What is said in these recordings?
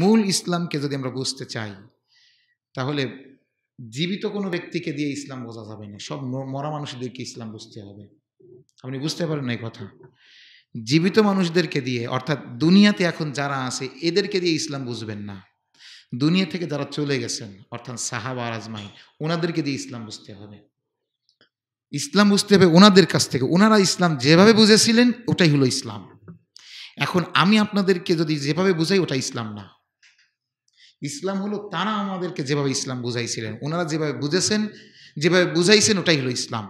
মূল ইসলামকে যদি আমরা বুঝতে চাই তাহলে জীবিত কোনো ব্যক্তিকে দিয়ে ইসলাম বোঝা যাবে না সব মরা মানুষদেরকে ইসলাম বুঝতে হবে আপনি বুঝতে পারেন এই কথা জীবিত মানুষদেরকে দিয়ে অর্থাৎ দুনিয়াতে এখন যারা আছে এদেরকে দিয়ে ইসলাম বুঝবেন না দুনিয়া থেকে যারা চলে গেছেন অর্থাৎ সাহাবা আজমাই ওনাদেরকে দিয়ে ইসলাম বুঝতে হবে ইসলাম বুঝতে হবে ওনাদের কাছ থেকে ওনারা ইসলাম যেভাবে বুঝেছিলেন ওটাই হলো ইসলাম এখন আমি আপনাদেরকে যদি যেভাবে বুঝাই ওটা ইসলাম না ইসলাম হলো তারা আমাদেরকে যেভাবে ইসলাম বুঝাইছিলেন ওনারা যেভাবে বুঝেছেন যেভাবে বুঝাইছেন ওটাই হলো ইসলাম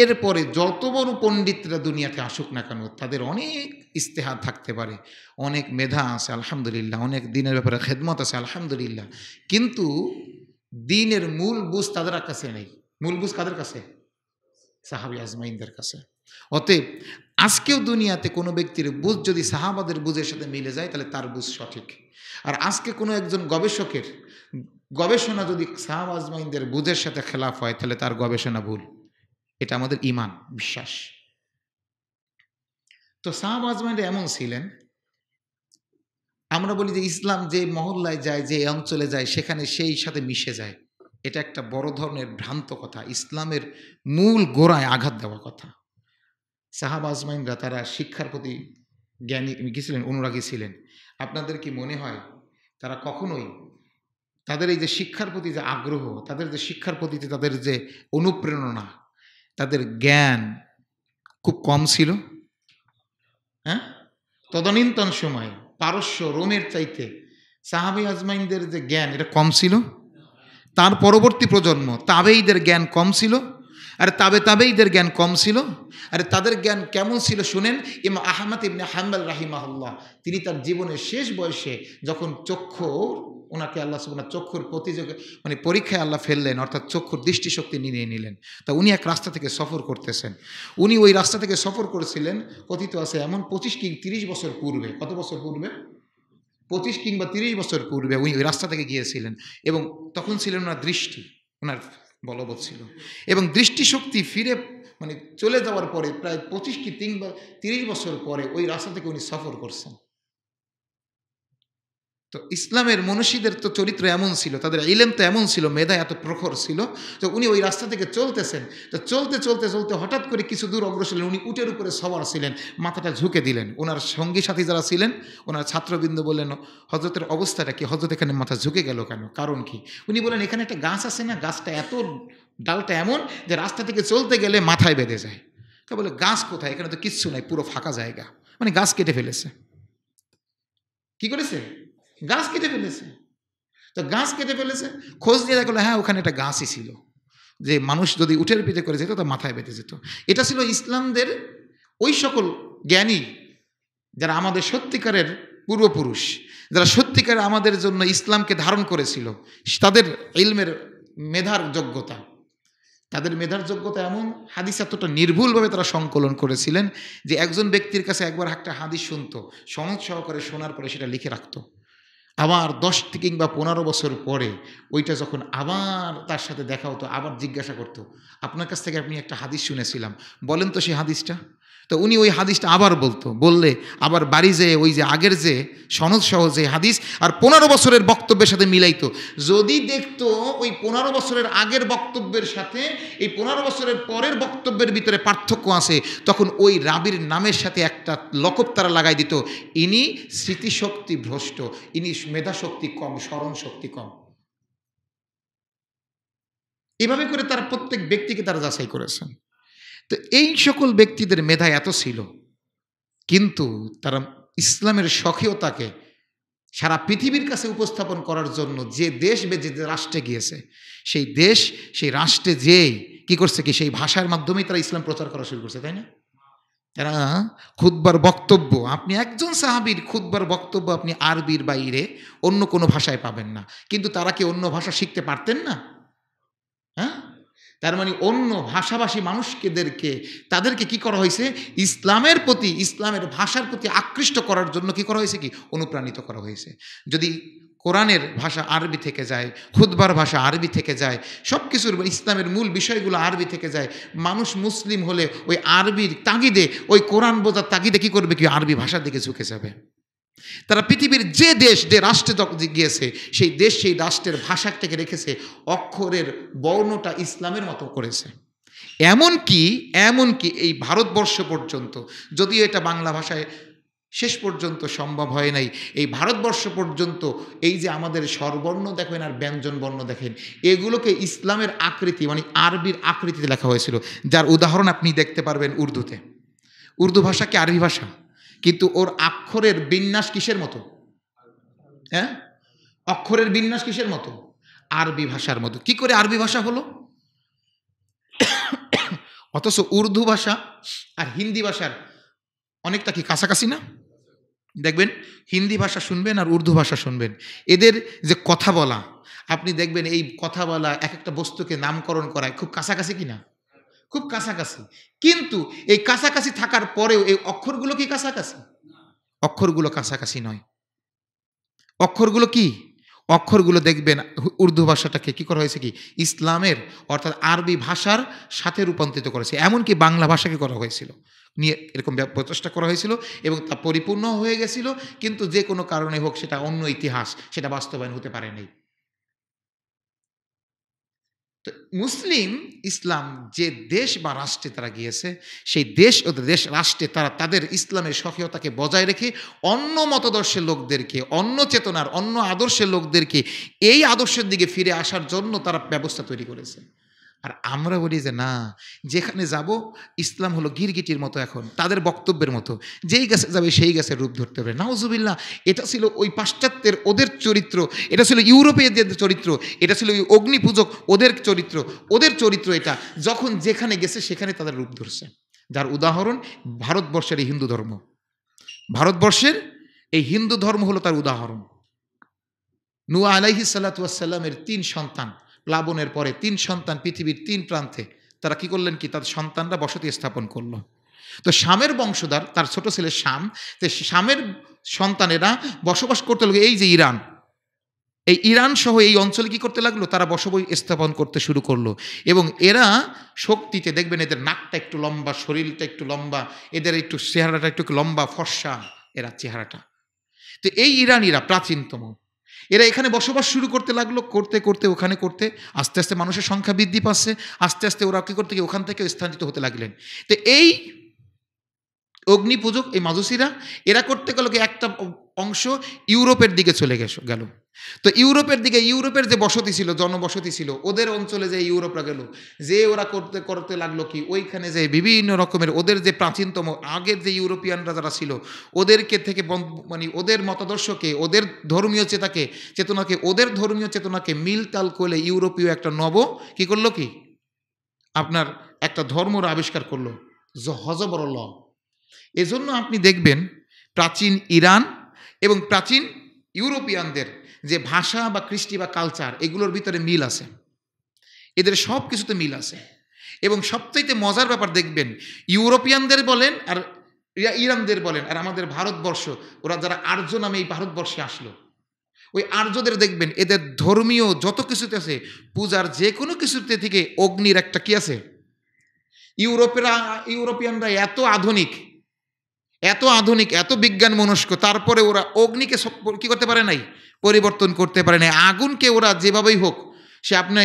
এরপরে যত বড় পণ্ডিতরা দুনিয়াতে আসুক না কেন তাদের অনেক ইস্তেহার থাকতে পারে অনেক মেধা আছে আলহামদুলিল্লাহ অনেক দিনের ব্যাপারে খেদমত আছে আলহামদুলিল্লাহ কিন্তু দিনের মূল বুঝ তাদের কাছে নেই মূল বুঝ কাদের কাছে সাহাবি আজমাইনদের কাছে অতএব আজকেও দুনিয়াতে কোনো ব্যক্তির বুঝ যদি সাহাবাদের বুঝের সাথে মিলে যায় তাহলে তার বুঝ সঠিক আর আজকে কোনো একজন গবেষকের গবেষণা যদি সাহাব আজমাইনদের বুঝের সাথে খেলাফ হয় তাহলে তার গবেষণা ভুল এটা আমাদের ইমান বিশ্বাস তো সাহাব আজমাইনরা এমন ছিলেন আমরা বলি যে ইসলাম যে মহল্লায় যায় যে অঞ্চলে যায় সেখানে সেই সাথে মিশে যায় এটা একটা বড় ধরনের ভ্রান্ত কথা ইসলামের মূল গোড়ায় আঘাত দেওয়া কথা সাহাব আজমাইনরা তারা শিক্ষার প্রতি জ্ঞানী কী ছিলেন অনুরাগী ছিলেন আপনাদের কি মনে হয় তারা কখনোই তাদের এই যে শিক্ষার প্রতি যে আগ্রহ তাদের যে শিক্ষার প্রতি যে তাদের যে অনুপ্রেরণা তাদের জ্ঞান খুব কম ছিল হ্যাঁ তদনীন্তন সময় পারস্য রোমের চাইতে সাহাবি আজমাইনদের যে জ্ঞান এটা কম ছিল তার পরবর্তী প্রজন্ম তাবেইদের জ্ঞান কম ছিল আর তাবে তাবেইদের জ্ঞান কম ছিল আর তাদের জ্ঞান কেমন ছিল শুনেন ইমা আহমদ ইবনে হাম্বাল রাহিমাহুল্লাহ তিনি তার জীবনের শেষ বয়সে যখন চক্ষু ওনাকে আল্লাহ সুবনা চক্ষুর প্রতিযোগ মানে পরীক্ষায় আল্লাহ ফেললেন অর্থাৎ চক্ষুর দৃষ্টিশক্তি নিয়ে নিলেন তা উনি এক রাস্তা থেকে সফর করতেছেন উনি ওই রাস্তা থেকে সফর করেছিলেন কথিত আছে এমন পঁচিশ কি তিরিশ বছর পূর্বে কত বছর পূর্বে পঁচিশ কিংবা তিরিশ বছর পূর্বে উনি ওই রাস্তা থেকে গিয়েছিলেন এবং তখন ছিলেন ওনার দৃষ্টি ওনার বলবৎ ছিল এবং দৃষ্টিশক্তি ফিরে মানে চলে যাওয়ার পরে প্রায় পঁচিশ কি তিন বা তিরিশ বছর পরে ওই রাস্তা থেকে উনি সফর করছেন তো ইসলামের মনীষীদের তো চরিত্র এমন ছিল তাদের ইলেম তো এমন ছিল মেধা এত প্রখর ছিল তো উনি ওই রাস্তা থেকে চলতেছেন তো চলতে চলতে চলতে হঠাৎ করে কিছু দূর অগ্রসর উনি উটের উপরে সবার ছিলেন মাথাটা ঝুঁকে দিলেন ওনার সঙ্গী সাথী যারা ছিলেন ওনার ছাত্রবৃন্দ বললেন হজরতের অবস্থাটা কি হজরত এখানে মাথা ঝুঁকে গেল কেন কারণ কি উনি বলেন এখানে একটা গাছ আছে না গাছটা এত ডালটা এমন যে রাস্তা থেকে চলতে গেলে মাথায় বেঁধে যায় তা বলে গাছ কোথায় এখানে তো কিচ্ছু নাই পুরো ফাঁকা জায়গা মানে গাছ কেটে ফেলেছে কি করেছে গাছ কেটে ফেলেছে তো গাছ কেটে ফেলেছে খোঁজ দিয়ে দেখলো হ্যাঁ ওখানে একটা গাছই ছিল যে মানুষ যদি উঠের পিঠে করে যেত তা মাথায় বেঁধে যেত এটা ছিল ইসলামদের ওই সকল জ্ঞানী যারা আমাদের সত্যিকারের পূর্বপুরুষ যারা সত্যিকার আমাদের জন্য ইসলামকে ধারণ করেছিল তাদের ইলমের মেধার যোগ্যতা তাদের মেধার যোগ্যতা এমন হাদিস এতটা নির্ভুলভাবে তারা সংকলন করেছিলেন যে একজন ব্যক্তির কাছে একবার একটা হাদিস শুনত সমাজ সহকারে শোনার পরে সেটা লিখে রাখতো আবার থেকে কিংবা পনেরো বছর পরে ওইটা যখন আবার তার সাথে দেখা হতো আবার জিজ্ঞাসা করতো আপনার কাছ থেকে আপনি একটা হাদিস শুনেছিলাম বলেন তো সেই হাদিসটা তো উনি ওই হাদিসটা আবার বলতো বললে আবার বাড়ি যেয়ে ওই যে আগের যে সনদ সহ যে হাদিস আর পনেরো বছরের বক্তব্যের সাথে মিলাইতো যদি দেখতো ওই পনেরো বছরের আগের বক্তব্যের সাথে এই পনেরো বছরের পরের বক্তব্যের ভিতরে পার্থক্য আছে তখন ওই রাবির নামের সাথে একটা লকব তারা লাগাই দিত ইনি স্মৃতিশক্তি ভ্রষ্ট ইনি মেধাশক্তি কম স্মরণ শক্তি কম এভাবে করে তারা প্রত্যেক ব্যক্তিকে তারা যাচাই করেছেন তো এই সকল ব্যক্তিদের মেধা এত ছিল কিন্তু তারা ইসলামের সক্রিয়তাকে সারা পৃথিবীর কাছে উপস্থাপন করার জন্য যে দেশ বে যে রাষ্ট্রে গিয়েছে সেই দেশ সেই রাষ্ট্রে যেই কি করছে কি সেই ভাষার মাধ্যমেই তারা ইসলাম প্রচার করা শুরু করছে তাই না তারা খুদবার বক্তব্য আপনি একজন সাহাবির খুদবার বক্তব্য আপনি আরবির বাইরে অন্য কোনো ভাষায় পাবেন না কিন্তু তারা কি অন্য ভাষা শিখতে পারতেন না হ্যাঁ তার মানে অন্য ভাষাভাষী মানুষকেদেরকে তাদেরকে কি করা হয়েছে ইসলামের প্রতি ইসলামের ভাষার প্রতি আকৃষ্ট করার জন্য কি করা হয়েছে কি অনুপ্রাণিত করা হয়েছে যদি কোরআনের ভাষা আরবি থেকে যায় খুদবার ভাষা আরবি থেকে যায় সব কিছুর ইসলামের মূল বিষয়গুলো আরবি থেকে যায় মানুষ মুসলিম হলে ওই আরবির তাগিদে ওই কোরআন বোঝার তাগিদে কি করবে কি আরবি ভাষার দিকে ঝুঁকে যাবে তারা পৃথিবীর যে দেশ যে রাষ্ট্রে গিয়েছে সেই দেশ সেই রাষ্ট্রের ভাষাটাকে রেখেছে অক্ষরের বর্ণটা ইসলামের মতো করেছে এমনকি এমনকি এই ভারতবর্ষ পর্যন্ত যদিও এটা বাংলা ভাষায় শেষ পর্যন্ত সম্ভব হয় নাই এই ভারতবর্ষ পর্যন্ত এই যে আমাদের স্বরবর্ণ দেখেন আর ব্যঞ্জনবর্ণ দেখেন এগুলোকে ইসলামের আকৃতি মানে আরবির আকৃতিতে লেখা হয়েছিল যার উদাহরণ আপনি দেখতে পারবেন উর্দুতে উর্দু ভাষা কি আরবি ভাষা কিন্তু ওর আক্ষরের বিন্যাস কিসের মতো হ্যাঁ অক্ষরের বিন্যাস কিসের মতো আরবি ভাষার মতো কি করে আরবি ভাষা হলো অথচ উর্দু ভাষা আর হিন্দি ভাষার অনেকটা কি কাছাকাছি না দেখবেন হিন্দি ভাষা শুনবেন আর উর্দু ভাষা শুনবেন এদের যে কথা বলা আপনি দেখবেন এই কথা বলা এক একটা বস্তুকে নামকরণ করায় খুব কাছাকাছি কিনা খুব কাছাকাছি কিন্তু এই কাছাকাছি থাকার পরেও এই অক্ষরগুলো কি কাছাকাছি অক্ষরগুলো কাছাকাছি নয় অক্ষরগুলো কি অক্ষরগুলো দেখবেন উর্দু ভাষাটাকে কী করা হয়েছে কি ইসলামের অর্থাৎ আরবি ভাষার সাথে রূপান্তরিত করেছে এমনকি বাংলা ভাষাকে করা হয়েছিল নিয়ে এরকম প্রচেষ্টা করা হয়েছিল এবং তা পরিপূর্ণ হয়ে গেছিল কিন্তু যে কোনো কারণে হোক সেটা অন্য ইতিহাস সেটা বাস্তবায়ন হতে পারেনি তো মুসলিম ইসলাম যে দেশ বা রাষ্ট্রে তারা গিয়েছে সেই দেশ ও দেশ রাষ্ট্রে তারা তাদের ইসলামের সক্রিয়তাকে বজায় রেখে অন্য মতদর্শের লোকদেরকে অন্য চেতনার অন্য আদর্শের লোকদেরকে এই আদর্শের দিকে ফিরে আসার জন্য তারা ব্যবস্থা তৈরি করেছে আর আমরা বলি যে না যেখানে যাব ইসলাম হলো গিরগিটির মতো এখন তাদের বক্তব্যের মতো যেই গাছে যাবে সেই গাছের রূপ ধরতে হবে নাউজুবিল্লা এটা ছিল ওই পাশ্চাত্যের ওদের চরিত্র এটা ছিল ইউরোপীয়দের চরিত্র এটা ছিল ওই পূজক ওদের চরিত্র ওদের চরিত্র এটা যখন যেখানে গেছে সেখানে তাদের রূপ ধরছে যার উদাহরণ ভারতবর্ষের এই হিন্দু ধর্ম ভারতবর্ষের এই হিন্দু ধর্ম হলো তার উদাহরণ নুয়া আলাইহি সাল্লামের তিন সন্তান প্লাবনের পরে তিন সন্তান পৃথিবীর তিন প্রান্তে তারা কি করলেন কি তাদের সন্তানরা বসতি স্থাপন করলো তো শামের বংশধার তার ছোট ছেলে শাম তো শামের সন্তানেরা বসবাস করতে লাগলো এই যে ইরান এই ইরান সহ এই অঞ্চলে কি করতে লাগলো তারা বসবাস স্থাপন করতে শুরু করলো এবং এরা শক্তিতে দেখবেন এদের নাকটা একটু লম্বা শরীরটা একটু লম্বা এদের একটু চেহারাটা একটু লম্বা ফর্সা এরা চেহারাটা তো এই ইরানিরা প্রাচীনতম এরা এখানে বসবাস শুরু করতে লাগলো করতে করতে ওখানে করতে আস্তে আস্তে মানুষের সংখ্যা বৃদ্ধি পাচ্ছে আস্তে আস্তে ওরা কী করতে গিয়ে ওখান থেকে স্থানিত হতে লাগলেন তো এই অগ্নি পুজো এই মাজুসিরা এরা করতে গেলে একটা অংশ ইউরোপের দিকে চলে গেছে গেল তো ইউরোপের দিকে ইউরোপের যে বসতি ছিল জনবসতি ছিল ওদের অঞ্চলে যে ইউরোপরা গেল যে ওরা করতে করতে লাগলো কি ওইখানে যে বিভিন্ন রকমের ওদের যে প্রাচীনতম আগের যে ইউরোপিয়ানরা যারা ছিল ওদেরকে থেকে মানে ওদের মতাদর্শকে ওদের ধর্মীয় চেতাকে চেতনাকে ওদের ধর্মীয় চেতনাকে মিলতাল করলে ইউরোপীয় একটা নব কি করলো কি আপনার একটা ধর্মর আবিষ্কার করলো হজবর ল এজন্য আপনি দেখবেন প্রাচীন ইরান এবং প্রাচীন ইউরোপিয়ানদের যে ভাষা বা কৃষ্টি বা কালচার এগুলোর ভিতরে মিল আছে এদের সব কিছুতে মিল আছে এবং সবচাইতে মজার ব্যাপার দেখবেন ইউরোপিয়ানদের বলেন আর ইরানদের বলেন আর আমাদের ভারতবর্ষ ওরা যারা আর্য নামে এই ভারতবর্ষে আসলো ওই আর্যদের দেখবেন এদের ধর্মীয় যত কিছুতে আছে পূজার যে কোনো কিছুতে থেকে অগ্নির একটা কি আছে ইউরোপেরা ইউরোপিয়ানরা এত আধুনিক এত আধুনিক এত বিজ্ঞান মনস্ক তারপরে ওরা অগ্নিকে কী করতে পারে নাই পরিবর্তন করতে পারে নাই আগুনকে ওরা যেভাবেই হোক সে আপনি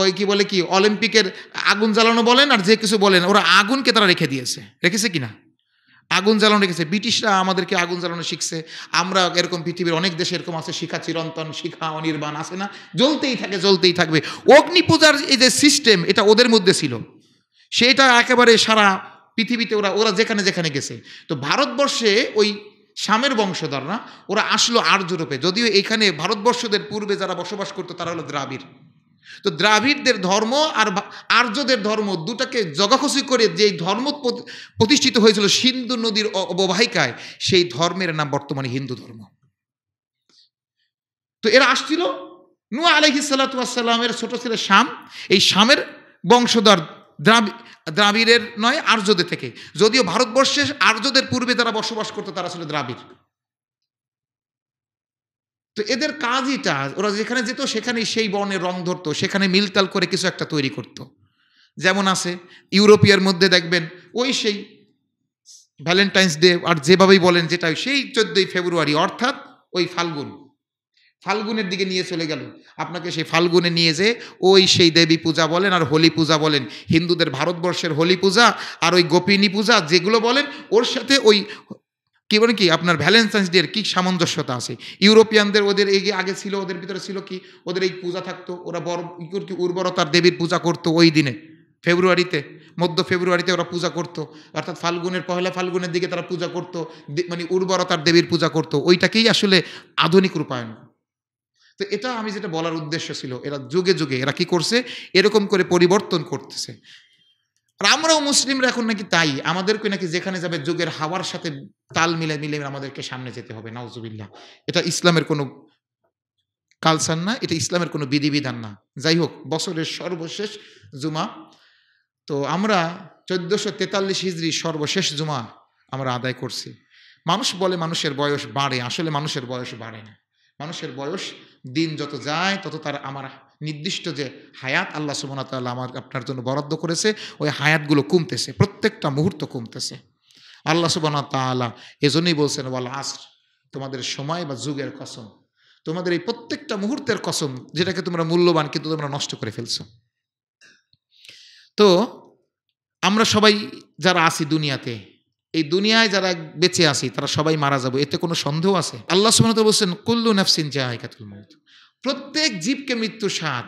ওই কি বলে কি অলিম্পিকের আগুন জ্বালানো বলেন আর যে কিছু বলেন ওরা আগুনকে তারা রেখে দিয়েছে রেখেছে কি না আগুন জ্বালানো রেখেছে ব্রিটিশরা আমাদেরকে আগুন জ্বালানো শিখছে আমরা এরকম পৃথিবীর অনেক দেশে এরকম আছে শিখা চিরন্তন শিখা অনির্বাণ আছে না জ্বলতেই থাকে জ্বলতেই থাকবে অগ্নি পূজার এই যে সিস্টেম এটা ওদের মধ্যে ছিল সেটা একেবারে সারা পৃথিবীতে ওরা ওরা যেখানে যেখানে গেছে তো ভারতবর্ষে ওই স্বামের বংশধররা ওরা আসলো আর্য রূপে যদিও এখানে ভারতবর্ষদের পূর্বে যারা বসবাস করতো তারা হলো দ্রাবিড় তো দ্রাবিড়দের ধর্ম আর আর্যদের ধর্ম দুটাকে জগাখসি করে যে ধর্ম প্রতিষ্ঠিত হয়েছিল সিন্ধু নদীর অববাহিকায় সেই ধর্মের নাম বর্তমানে হিন্দু ধর্ম তো এরা আসছিল নুয়া এর ছোট ছেলে শাম এই শামের বংশধর দ্রাবিড় দ্রাবিড়ের নয় আর্যদের থেকে যদিও ভারতবর্ষে আর্যদের পূর্বে তারা বসবাস করতো তারা ছিল দ্রাবিড় তো এদের কাজইটা ওরা যেখানে যেত সেখানেই সেই বর্ণের রং ধরতো সেখানে মিলতাল করে কিছু একটা তৈরি করত। যেমন আছে ইউরোপিয়ার মধ্যে দেখবেন ওই সেই ভ্যালেন্টাইন্স ডে আর যেভাবেই বলেন যেটা সেই চোদ্দোই ফেব্রুয়ারি অর্থাৎ ওই ফাল্গুন ফাল্গুনের দিকে নিয়ে চলে গেল আপনাকে সেই ফাল্গুনে নিয়ে যে ওই সেই দেবী পূজা বলেন আর হোলি পূজা বলেন হিন্দুদের ভারতবর্ষের হোলি পূজা আর ওই গোপিনী পূজা যেগুলো বলেন ওর সাথে ওই কি বলেন কি আপনার ভ্যালেন্সাইন্স ডের কী সামঞ্জস্যতা আছে ইউরোপিয়ানদের ওদের এই আগে ছিল ওদের ভিতরে ছিল কি ওদের এই পূজা থাকতো ওরা বড় উর্বরতার দেবীর পূজা করতো ওই দিনে ফেব্রুয়ারিতে মধ্য ফেব্রুয়ারিতে ওরা পূজা করত অর্থাৎ ফাল্গুনের পহেলা ফাল্গুনের দিকে তারা পূজা করত মানে উর্বরতার দেবীর পূজা করত ওইটাকেই আসলে আধুনিক রূপায়ণ তো এটা আমি যেটা বলার উদ্দেশ্য ছিল এরা যুগে যুগে এরা কি করছে এরকম করে পরিবর্তন করতেছে আর আমরাও মুসলিমরা এখন নাকি তাই আমাদেরকে নাকি যেখানে যাবে যুগের হাওয়ার সাথে তাল মিলে মিলে আমাদেরকে সামনে যেতে হবে নওজুবিল্লা এটা ইসলামের কোনো কালচার না এটা ইসলামের কোনো বিধিবিধান না যাই হোক বছরের সর্বশেষ জুমা তো আমরা চোদ্দশো তেতাল্লিশ হিজড়ি সর্বশেষ জুমা আমরা আদায় করছি মানুষ বলে মানুষের বয়স বাড়ে আসলে মানুষের বয়স বাড়ে না মানুষের বয়স দিন যত যায় তত তার আমার নির্দিষ্ট যে হায়াত আল্লাহ সুমনাতাল্লাহ আমার আপনার জন্য বরাদ্দ করেছে ওই হায়াতগুলো কমতেছে প্রত্যেকটা মুহূর্ত কমতেছে আল্লাহ সুবানা এজন্যই বলছেন ওয়াল আসর তোমাদের সময় বা যুগের কসম তোমাদের এই প্রত্যেকটা মুহূর্তের কসম যেটাকে তোমরা মূল্যবান কিন্তু তোমরা নষ্ট করে ফেলছো তো আমরা সবাই যারা আছি দুনিয়াতে এই দুনিয়ায় যারা বেঁচে আছি তারা সবাই মারা যাবো এতে কোনো সন্দেহ আছে আল্লাহ সুমনত বলছেন কুল্লু নাফসিন জাহাইকাতুল মৌত প্রত্যেক জীবকে মৃত্যু সাদ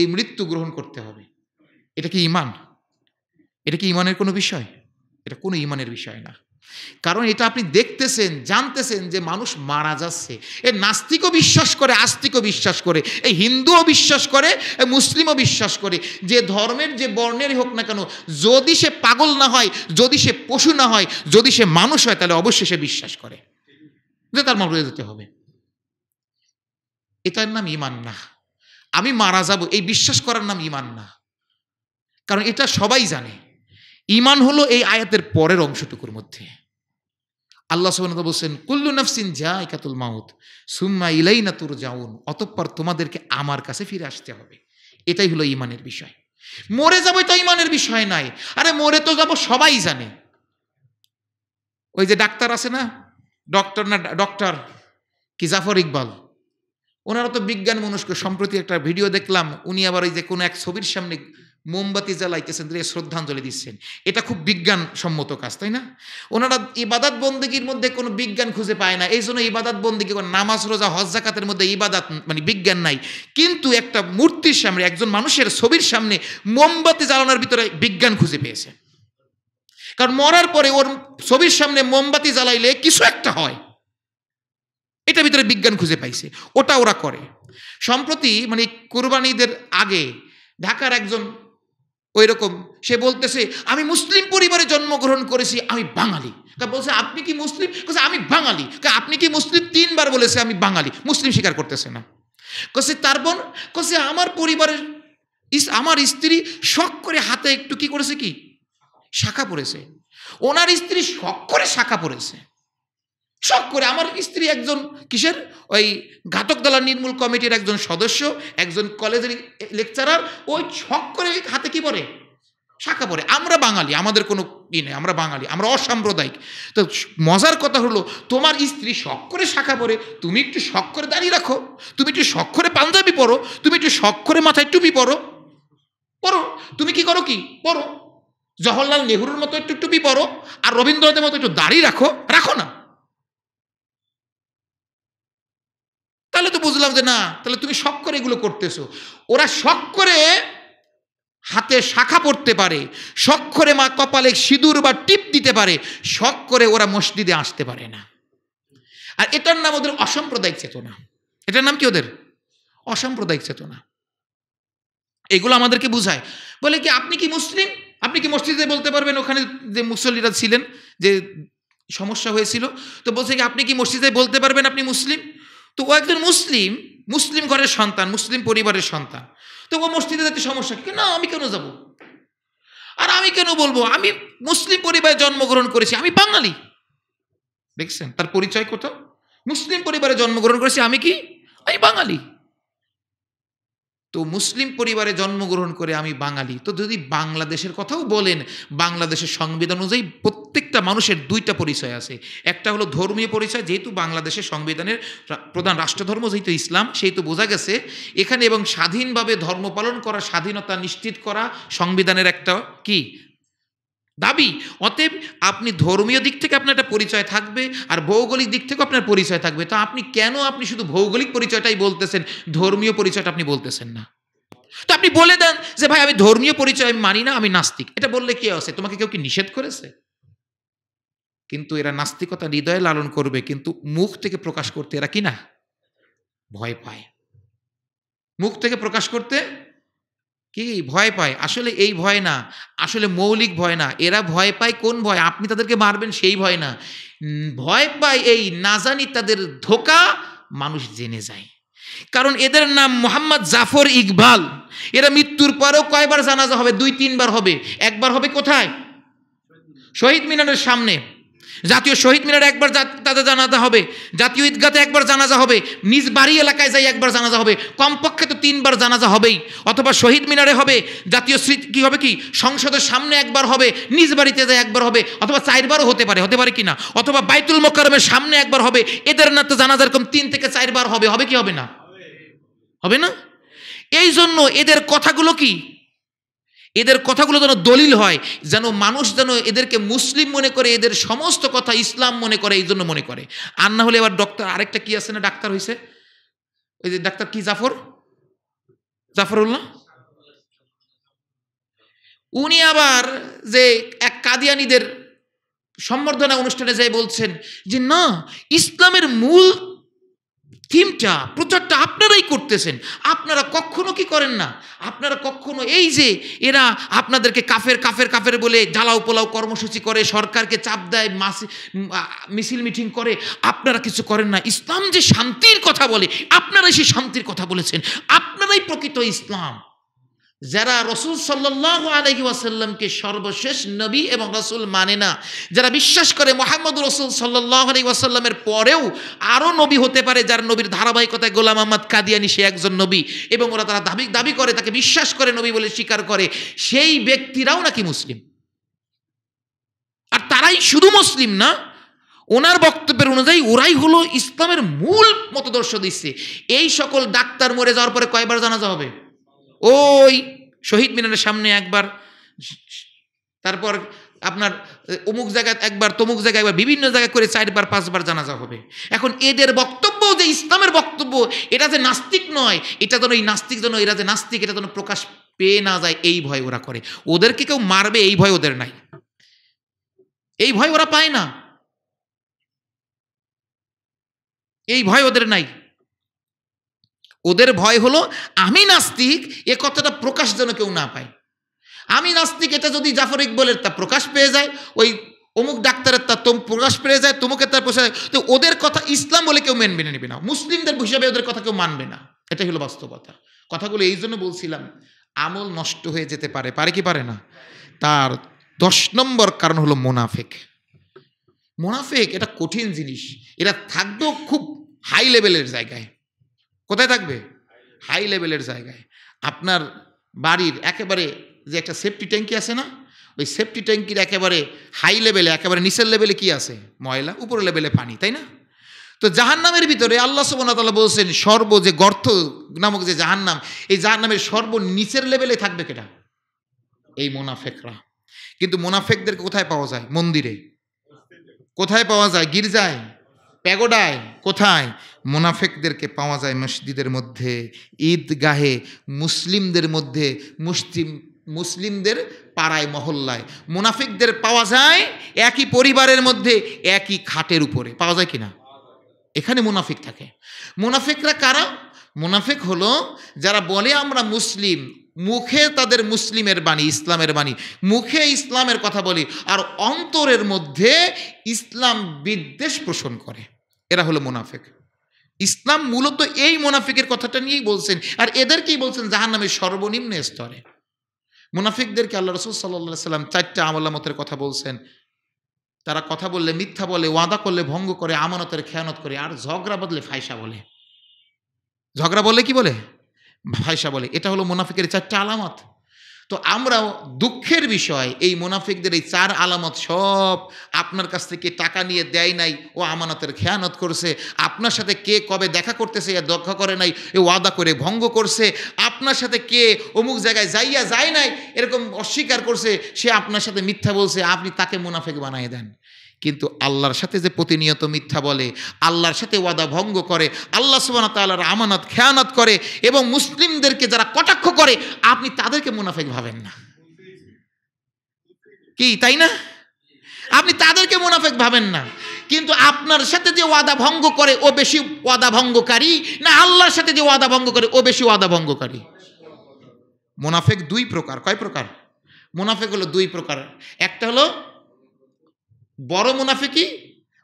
এই মৃত্যু গ্রহণ করতে হবে এটা কি ইমান এটা কি ইমানের কোনো বিষয় এটা কোনো ইমানের বিষয় না কারণ এটা আপনি দেখতেছেন জানতেছেন যে মানুষ মারা যাচ্ছে এ নাস্তিকও বিশ্বাস করে আস্তিকও বিশ্বাস করে এ হিন্দুও বিশ্বাস করে মুসলিমও বিশ্বাস করে যে ধর্মের যে বর্ণের হোক না কেন যদি সে পাগল না হয় যদি সে পশু না হয় যদি সে মানুষ হয় তাহলে অবশ্যই সে বিশ্বাস করে যে তার মরে যেতে হবে এটার নাম ইমান না আমি মারা যাব এই বিশ্বাস করার নাম ইমান না কারণ এটা সবাই জানে ইমান হলো এই আয়াতের পরের অংশটুকুর মধ্যে আল্লাহ সোহানতা বলছেন কুল্লু নফসিন যা একাতুল মাউত সুম্মা না তোর যাউন অতঃপর তোমাদেরকে আমার কাছে ফিরে আসতে হবে এটাই হলো ইমানের বিষয় মরে যাবো তো ইমানের বিষয় নাই আরে মরে তো যাব সবাই জানে ওই যে ডাক্তার আছে না ডক্টর না ডক্টর কি জাফর ইকবাল ওনারা তো বিজ্ঞান মনস্ক সম্প্রতি একটা ভিডিও দেখলাম উনি আবার ওই যে কোনো এক ছবির সামনে মোমবাতি জ্বালাইতেছেন তাদের শ্রদ্ধাঞ্জলি দিচ্ছেন এটা খুব বিজ্ঞানসম্মত কাজ তাই না ওনারা ইবাদাত বন্দিগির মধ্যে কোনো বিজ্ঞান খুঁজে পায় না এই জন্য ইবাদাত কোনো নামাজ রোজা হজ মধ্যে ইবাদাত মানে বিজ্ঞান নাই কিন্তু একটা মূর্তির সামনে একজন মানুষের ছবির সামনে মোমবাতি জ্বালানোর ভিতরে বিজ্ঞান খুঁজে পেয়েছে কারণ মরার পরে ওর ছবির সামনে মোমবাতি জ্বালাইলে কিছু একটা হয় এটা ভিতরে বিজ্ঞান খুঁজে পাইছে ওটা ওরা করে সম্প্রতি মানে কুরবানিদের আগে ঢাকার একজন ওই রকম সে বলতেছে আমি মুসলিম পরিবারে জন্মগ্রহণ করেছি আমি বাঙালি বলছে আপনি কি মুসলিম কছে আমি বাঙালি আপনি কি মুসলিম তিনবার বলেছে আমি বাঙালি মুসলিম স্বীকার করতেছে না কছে তার বোন কছে আমার পরিবারের আমার স্ত্রী শখ করে হাতে একটু কি করেছে কি শাখা পড়েছে ওনার স্ত্রী শখ করে শাখা পড়েছে শখ করে আমার স্ত্রী একজন কিসের ওই ঘাতক দলা নির্মূল কমিটির একজন সদস্য একজন কলেজের লেকচারার ওই শখ করে হাতে কি পরে শাখা পরে আমরা বাঙালি আমাদের কোনো ই নেই আমরা বাঙালি আমরা অসাম্প্রদায়িক তো মজার কথা হলো তোমার স্ত্রী শখ করে শাখা পরে তুমি একটু শখ করে দাঁড়িয়ে রাখো তুমি একটু শখ করে পাঞ্জাবি পরো তুমি একটু শখ করে মাথায় টুপি পরো পরো তুমি কি করো কি পরো জওহরলাল নেহরুর মতো একটু টুপি পরো আর রবীন্দ্রনাথের মতো একটু দাঁড়িয়ে রাখো রাখো না বুঝলাম যে না তাহলে তুমি শখ করে এগুলো করতেছো ওরা শখ করে হাতে শাখা পড়তে পারে শখ করে মা কপালে সিঁদুর বা টিপ দিতে পারে শখ করে ওরা মসজিদে আসতে পারে না আর এটার নাম ওদের অসাম্প্রদায়িক চেতনা এটার নাম কি ওদের অসাম্প্রদায়িক চেতনা এগুলো আমাদেরকে বুঝায় বলে কি আপনি কি মুসলিম আপনি কি মসজিদে বলতে পারবেন ওখানে যে মুসল্লিরা ছিলেন যে সমস্যা হয়েছিল তো বলছে কি আপনি কি মসজিদে বলতে পারবেন আপনি মুসলিম তো ও একজন মুসলিম মুসলিম ঘরের সন্তান মুসলিম পরিবারের সন্তান তো ও মসজিদে যাতে সমস্যা কি না আমি কেন যাব আর আমি কেন বলবো আমি মুসলিম পরিবারে জন্মগ্রহণ করেছি আমি বাঙালি দেখছেন তার পরিচয় কোথাও মুসলিম পরিবারে জন্মগ্রহণ করেছি আমি কি আমি বাঙালি তো মুসলিম পরিবারে জন্মগ্রহণ করে আমি বাঙালি তো যদি বাংলাদেশের কথাও বলেন বাংলাদেশের সংবিধান অনুযায়ী প্রত্যেক প্রত্যেকটা মানুষের দুইটা পরিচয় আছে একটা হলো ধর্মীয় পরিচয় যেহেতু বাংলাদেশের সংবিধানের প্রধান রাষ্ট্রধর্ম যেহেতু ইসলাম সেহেতু বোঝা গেছে এখানে এবং স্বাধীনভাবে ধর্ম পালন করা স্বাধীনতা নিশ্চিত করা সংবিধানের একটা কি দাবি অতএব আপনি ধর্মীয় দিক থেকে আপনার একটা পরিচয় থাকবে আর ভৌগোলিক দিক থেকেও আপনার পরিচয় থাকবে তো আপনি কেন আপনি শুধু ভৌগোলিক পরিচয়টাই বলতেছেন ধর্মীয় পরিচয়টা আপনি বলতেছেন না তো আপনি বলে দেন যে ভাই আমি ধর্মীয় পরিচয় আমি মানি না আমি নাস্তিক এটা বললে কি আছে তোমাকে কেউ কি নিষেধ করেছে কিন্তু এরা নাস্তিকতা হৃদয়ে লালন করবে কিন্তু মুখ থেকে প্রকাশ করতে এরা কি না ভয় পায় মুখ থেকে প্রকাশ করতে কি ভয় পায় আসলে এই ভয় না আসলে মৌলিক ভয় না এরা ভয় পায় কোন ভয় আপনি তাদেরকে মারবেন সেই ভয় না ভয় পায় এই না জানি তাদের ধোকা মানুষ জেনে যায় কারণ এদের নাম মোহাম্মদ জাফর ইকবাল এরা মৃত্যুর পরেও কয়বার জানাজা হবে দুই তিনবার হবে একবার হবে কোথায় শহীদ মিনারের সামনে জাতীয় শহীদ মিনারে একবার তাদের জানাতে হবে জাতীয় ঈদগাতে একবার জানাজা হবে নিজ বাড়ি এলাকায় যাই একবার জানাজা হবে কমপক্ষে তো তিনবার জানাজা হবেই অথবা শহীদ মিনারে হবে জাতীয় স্মৃতি কী হবে কি সংসদের সামনে একবার হবে নিজ বাড়িতে যাই একবার হবে অথবা চারবারও হতে পারে হতে পারে কি না অথবা বাইতুল মোকারমের সামনে একবার হবে এদের না তো জানাজা এরকম তিন থেকে চারবার হবে হবে কি হবে না হবে না এই জন্য এদের কথাগুলো কি এদের কথাগুলো যেন দলিল হয় যেন মানুষ যেন এদেরকে মুসলিম মনে করে এদের সমস্ত কথা ইসলাম মনে করে এই জন্য মনে করে আর না হলে এবার ডক্টর আরেকটা কি আছে না ডাক্তার হয়েছে ওই যে ডাক্তার কি জাফর উল্লাহ উনি আবার যে এক কাদিয়ানিদের সম্বর্ধনা অনুষ্ঠানে যাই বলছেন যে না ইসলামের মূল থিমটা প্রচারটা আপনারাই করতেছেন আপনারা কখনো কি করেন না আপনারা কখনো এই যে এরা আপনাদেরকে কাফের কাফের কাফের বলে জ্বালাও পোলাও কর্মসূচি করে সরকারকে চাপ দেয় মাসি মিছিল মিটিং করে আপনারা কিছু করেন না ইসলাম যে শান্তির কথা বলে আপনারাই সেই শান্তির কথা বলেছেন আপনারাই প্রকৃত ইসলাম যারা রসুল সাল্লাহ আলহি ওয়াসাল্লামকে সর্বশেষ নবী এবং রসুল মানে না যারা বিশ্বাস করে মোহাম্মদ রসুল সাল্লাহ আলহি ওয়াসাল্লামের পরেও আরও নবী হতে পারে যার নবীর ধারাবাহিকতায় গোলাম আহমদ কাদিয়ানি সে একজন নবী এবং ওরা তারা দাবি দাবি করে তাকে বিশ্বাস করে নবী বলে স্বীকার করে সেই ব্যক্তিরাও নাকি মুসলিম আর তারাই শুধু মুসলিম না ওনার বক্তব্যের অনুযায়ী ওরাই হলো ইসলামের মূল মতদর্শ দিচ্ছে এই সকল ডাক্তার মরে যাওয়ার পরে কয়বার জানাজা হবে ওই শহীদ মিনারের সামনে একবার তারপর আপনার অমুক জায়গায় একবার তমুক জায়গায় একবার বিভিন্ন জায়গায় করে চারবার পাঁচবার জানাজা হবে এখন এদের বক্তব্য যে ইসলামের বক্তব্য এটা যে নাস্তিক নয় এটা যেন এই নাস্তিক যেন এরা যে নাস্তিক এটা যেন প্রকাশ পেয়ে না যায় এই ভয় ওরা করে ওদেরকে কেউ মারবে এই ভয় ওদের নাই এই ভয় ওরা পায় না এই ভয় ওদের নাই ওদের ভয় হলো আমি নাস্তিক এ কথাটা প্রকাশ যেন কেউ না পায় আমি নাস্তিক এটা যদি জাফর ইকবলের তা প্রকাশ পেয়ে যায় ওই অমুক ডাক্তারের তার তোম প্রকাশ পেয়ে যায় তমুকের তার প্রকাশ তো ওদের কথা ইসলাম বলে কেউ মেনবে নিবে নেবে না মুসলিমদের হিসাবে ওদের কথা কেউ মানবে না এটাই হলো বাস্তবতা কথাগুলো এই জন্য বলছিলাম আমল নষ্ট হয়ে যেতে পারে পারে কি পারে না তার দশ নম্বর কারণ হলো মোনাফেক মোনাফেক এটা কঠিন জিনিস এটা থাকবেও খুব হাই লেভেলের জায়গায় কোথায় থাকবে হাই লেভেলের জায়গায় আপনার বাড়ির একেবারে যে একটা সেফটি ট্যাঙ্কি আছে না ওই সেফটি ট্যাঙ্কির একেবারে হাই লেভেলে একেবারে নিচের লেভেলে কি আছে ময়লা উপর লেভেলে পানি তাই না তো জাহান্নামের ভিতরে আল্লাহ তালা বলছেন সর্ব যে গর্ত নামক যে জাহান্নাম এই জাহান্নামের সর্ব নিচের লেভেলে থাকবে কেটা এই মোনাফেকরা কিন্তু মোনাফেকদের কোথায় পাওয়া যায় মন্দিরে কোথায় পাওয়া যায় গির্জায় প্যাগোডায় কোথায় মোনাফেকদেরকে পাওয়া যায় মসজিদের মধ্যে ঈদগাহে মুসলিমদের মধ্যে মুসলিম মুসলিমদের পাড়ায় মহল্লায় মোনাফিকদের পাওয়া যায় একই পরিবারের মধ্যে একই খাটের উপরে পাওয়া যায় কি না এখানে মুনাফিক থাকে মুনাফিকরা কারা মুনাফিক হলো যারা বলে আমরা মুসলিম মুখে তাদের মুসলিমের বাণী ইসলামের বাণী মুখে ইসলামের কথা বলি আর অন্তরের মধ্যে ইসলাম বিদ্বেষ পোষণ করে এরা হলো মোনাফেক ইসলাম মূলত এই মোনাফিকের কথাটা নিয়েই বলছেন আর এদেরকেই বলছেন জাহান নামের সর্বনিম্ন স্তরে মুনাফিকদেরকে আল্লাহ রসুল সাল্লা সাল্লাম চারটা আমলামতের কথা বলছেন তারা কথা বললে মিথ্যা বলে ওয়াদা করলে ভঙ্গ করে আমানতের খেয়ানত করে আর ঝগড়া বদলে ফাইসা বলে ঝগড়া বলে কি বলে ভাইসা বলে এটা হলো মুনাফিকের চারটা আলামত তো আমরাও দুঃখের বিষয় এই মুনাফিকদের এই চার আলামত সব আপনার কাছ থেকে টাকা নিয়ে দেয় নাই ও আমানতের খেয়ানত করছে আপনার সাথে কে কবে দেখা করতেছে এ দক্ষা করে নাই এ ওয়াদা করে ভঙ্গ করছে আপনার সাথে কে অমুক জায়গায় যাইয়া যায় নাই এরকম অস্বীকার করছে সে আপনার সাথে মিথ্যা বলছে আপনি তাকে মুনাফিক বানায় দেন কিন্তু আল্লাহর সাথে যে প্রতিনিয়ত মিথ্যা বলে আল্লাহর সাথে ওয়াদা ভঙ্গ করে আল্লাহ সুবানা তাল্লাহার আমানত খেয়ানত করে এবং মুসলিমদেরকে যারা কটাক্ষ করে আপনি তাদেরকে মুনাফেক ভাবেন না কি তাই না আপনি তাদেরকে মুনাফেক ভাবেন না কিন্তু আপনার সাথে যে ওয়াদা ভঙ্গ করে ও বেশি ওয়াদা ভঙ্গকারী না আল্লাহর সাথে যে ওয়াদা ভঙ্গ করে ও বেশি ওয়াদা ভঙ্গকারী মুনাফেক দুই প্রকার কয় প্রকার মুনাফেক হলো দুই প্রকার একটা হলো বড় মুনাফিকি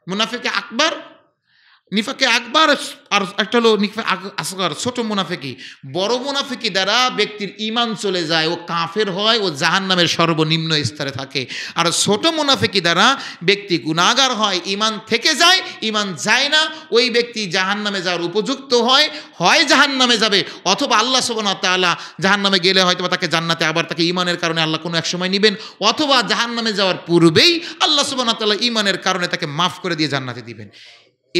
মুনাফিকে আকবর নিফাকে আকবার আর একটা হলো নিফা আসগর ছোট মুনাফেকি বড় মুনাফেকি দ্বারা ব্যক্তির ইমান চলে যায় ও কাফের হয় ও জাহান নামের সর্বনিম্ন স্তরে থাকে আর ছোট মুনাফেকি দ্বারা ব্যক্তি গুণাগার হয় ইমান থেকে যায় ইমান যায় না ওই ব্যক্তি জাহান নামে যাওয়ার উপযুক্ত হয় হয় জাহান নামে যাবে অথবা আল্লাহ সোবনা তালা জাহান নামে গেলে হয়তো তাকে জান্নাতে আবার তাকে ইমানের কারণে আল্লাহ কোনো এক সময় নেবেন অথবা জাহান নামে যাওয়ার পূর্বেই আল্লাহ সোবনা তালা ইমানের কারণে তাকে মাফ করে দিয়ে জান্নাতে দিবেন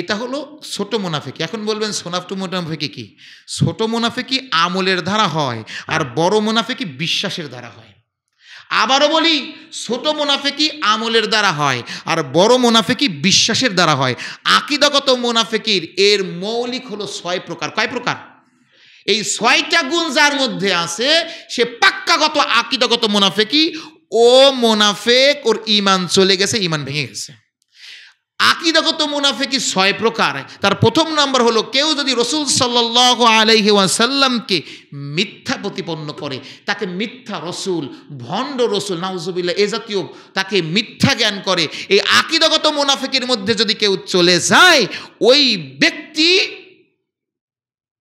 এটা হলো ছোট মোনাফেকি এখন বলবেন সোনাফটু মোনাফেকি কি ছোট মোনাফেকি আমলের দ্বারা হয় আর বড় মোনাফেকি বিশ্বাসের দ্বারা হয় আবারও বলি ছোট মোনাফেকি আমলের দ্বারা হয় আর বড় মোনাফেকি বিশ্বাসের দ্বারা হয় আকিদাগত মোনাফেকির এর মৌলিক হলো ছয় প্রকার কয় প্রকার এই ছয়টা গুণ যার মধ্যে আছে সে পাক্কাগত আকিদাগত মোনাফেকি ও মোনাফেক ওর ইমান চলে গেছে ইমান ভেঙে গেছে আকিদাগত মুনাফেকি ছয় প্রকার তার প্রথম নাম্বার হলো কেউ যদি রসুল সাল্লাহ আলহি ওয়াসাল্লামকে মিথ্যা প্রতিপন্ন করে তাকে মিথ্যা রসুল ভণ্ড রসুল নাউজুবিল্লা এ জাতীয় তাকে মিথ্যা জ্ঞান করে এই আকিদাগত মুনাফেকির মধ্যে যদি কেউ চলে যায় ওই ব্যক্তি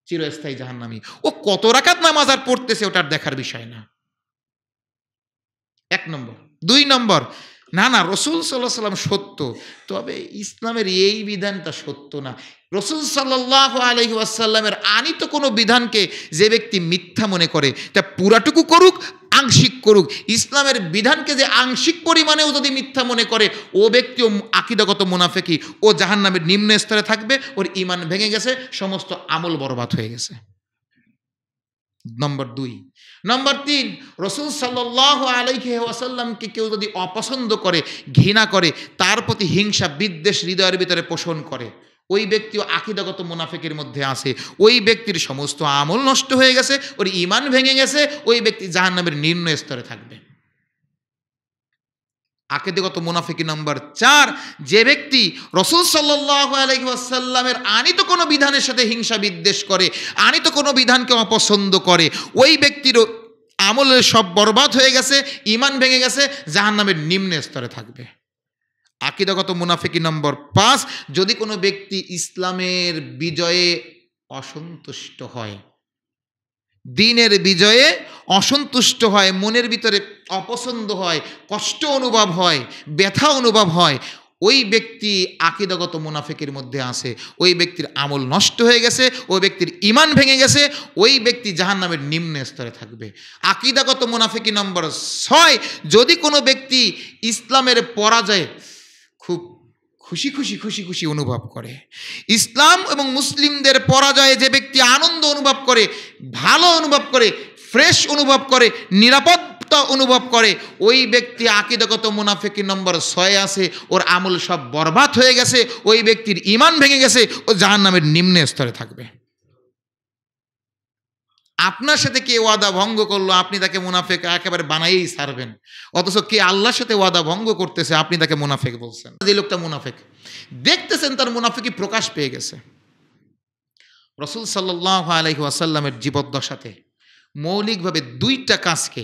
চিরস্থায়ী জাহান্নামি ও কত রাকাত নামাজ আর পড়তেছে ওটার দেখার বিষয় না এক নম্বর দুই নম্বর না না রসুল সাল্লাহ সাল্লাম সত্য তবে ইসলামের এই বিধানটা সত্য না রসুল সাল্লাহ আলহি আসাল্লামের আনিত কোনো বিধানকে যে ব্যক্তি মিথ্যা মনে করে তা পুরাটুকু করুক আংশিক করুক ইসলামের বিধানকে যে আংশিক পরিমাণেও যদি মিথ্যা মনে করে ও ব্যক্তিও আকিদাগত মুনাফেকি ও জাহান্নামের নিম্ন স্তরে থাকবে ওর ইমান ভেঙে গেছে সমস্ত আমল বরবাদ হয়ে গেছে নম্বর দুই নম্বর তিন রসুল সাল্লাহ আলাইহি ওয়াসাল্লামকে কেউ যদি অপছন্দ করে ঘৃণা করে তার প্রতি হিংসা বিদ্বেষ হৃদয়ের ভিতরে পোষণ করে ওই ব্যক্তিও আকিদাগত মুনাফেকের মধ্যে আসে ওই ব্যক্তির সমস্ত আমল নষ্ট হয়ে গেছে ওর ইমান ভেঙে গেছে ওই ব্যক্তি জাহান্নামের নিম্ন স্তরে থাকবে আকেদেগত মুনাফিকি নাম্বার চার যে ব্যক্তি রসুল সাল্লাহ আলহিউসাল্লামের আনিত কোনো বিধানের সাথে হিংসা বিদ্বেষ করে আনিত কোনো বিধানকে অপছন্দ করে ওই ব্যক্তিরও আমলের সব বরবাদ হয়ে গেছে ইমান ভেঙে গেছে যাহার নামের নিম্ন স্তরে থাকবে আকিদাগত মুনাফিকি নম্বর পাঁচ যদি কোনো ব্যক্তি ইসলামের বিজয়ে অসন্তুষ্ট হয় দিনের বিজয়ে অসন্তুষ্ট হয় মনের ভিতরে অপছন্দ হয় কষ্ট অনুভব হয় ব্যথা অনুভব হয় ওই ব্যক্তি আকিদাগত মুনাফেকের মধ্যে আসে ওই ব্যক্তির আমল নষ্ট হয়ে গেছে ওই ব্যক্তির ইমান ভেঙে গেছে ওই ব্যক্তি জাহান নামের নিম্ন স্তরে থাকবে আকিদাগত মুনাফেকি নম্বর ছয় যদি কোনো ব্যক্তি ইসলামের পরাজয়ে খুব খুশি খুশি খুশি খুশি অনুভব করে ইসলাম এবং মুসলিমদের পরাজয়ে যে ব্যক্তি আনন্দ অনুভব করে ভালো অনুভব করে ফ্রেশ অনুভব করে নিরাপত্তা অনুভব করে ওই ব্যক্তি আকিদাগত মুনাফেকি নম্বর ছয় আছে ওর আমল সব বরবাদ হয়ে গেছে ওই ব্যক্তির ইমান ভেঙে গেছে ও জাহান নামের নিম্ন স্তরে থাকবে আপনার সাথে কে ওয়াদা ভঙ্গ করলো আপনি তাকে মুনাফেক একেবারে বানাইয়েই সারবেন অথচ কে আল্লাহর সাথে ওয়াদা ভঙ্গ করতেছে আপনি তাকে মুনাফেক বলছেন যে লোকটা মুনাফেক দেখতেছেন তার মুনাফেকই প্রকাশ পেয়ে গেছে রসুল সাল্লাহ আলহি আসাল্লামের জীবদ্দশাতে মৌলিকভাবে দুইটা কাজকে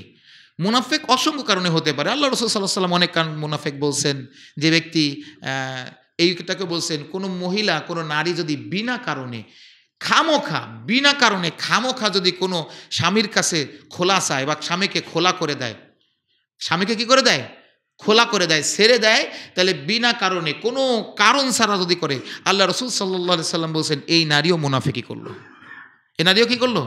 মুনাফেক অসংখ্য কারণে হতে পারে আল্লাহ রসুল সাল্লাহ সাল্লাম অনেক কারণ মুনাফেক বলছেন যে ব্যক্তি এইটাকে বলছেন কোনো মহিলা কোনো নারী যদি বিনা কারণে খামোখা বিনা কারণে খামোখা যদি কোনো স্বামীর কাছে খোলা চায় বা স্বামীকে খোলা করে দেয় স্বামীকে কি করে দেয় খোলা করে দেয় সেরে দেয় তাহলে বিনা কারণে কোনো কারণ ছাড়া যদি করে আল্লাহ রসুল সাল্লাহ সাল্লাম বলছেন এই নারীও মুনাফিকি করলো এ নারীও কি করলো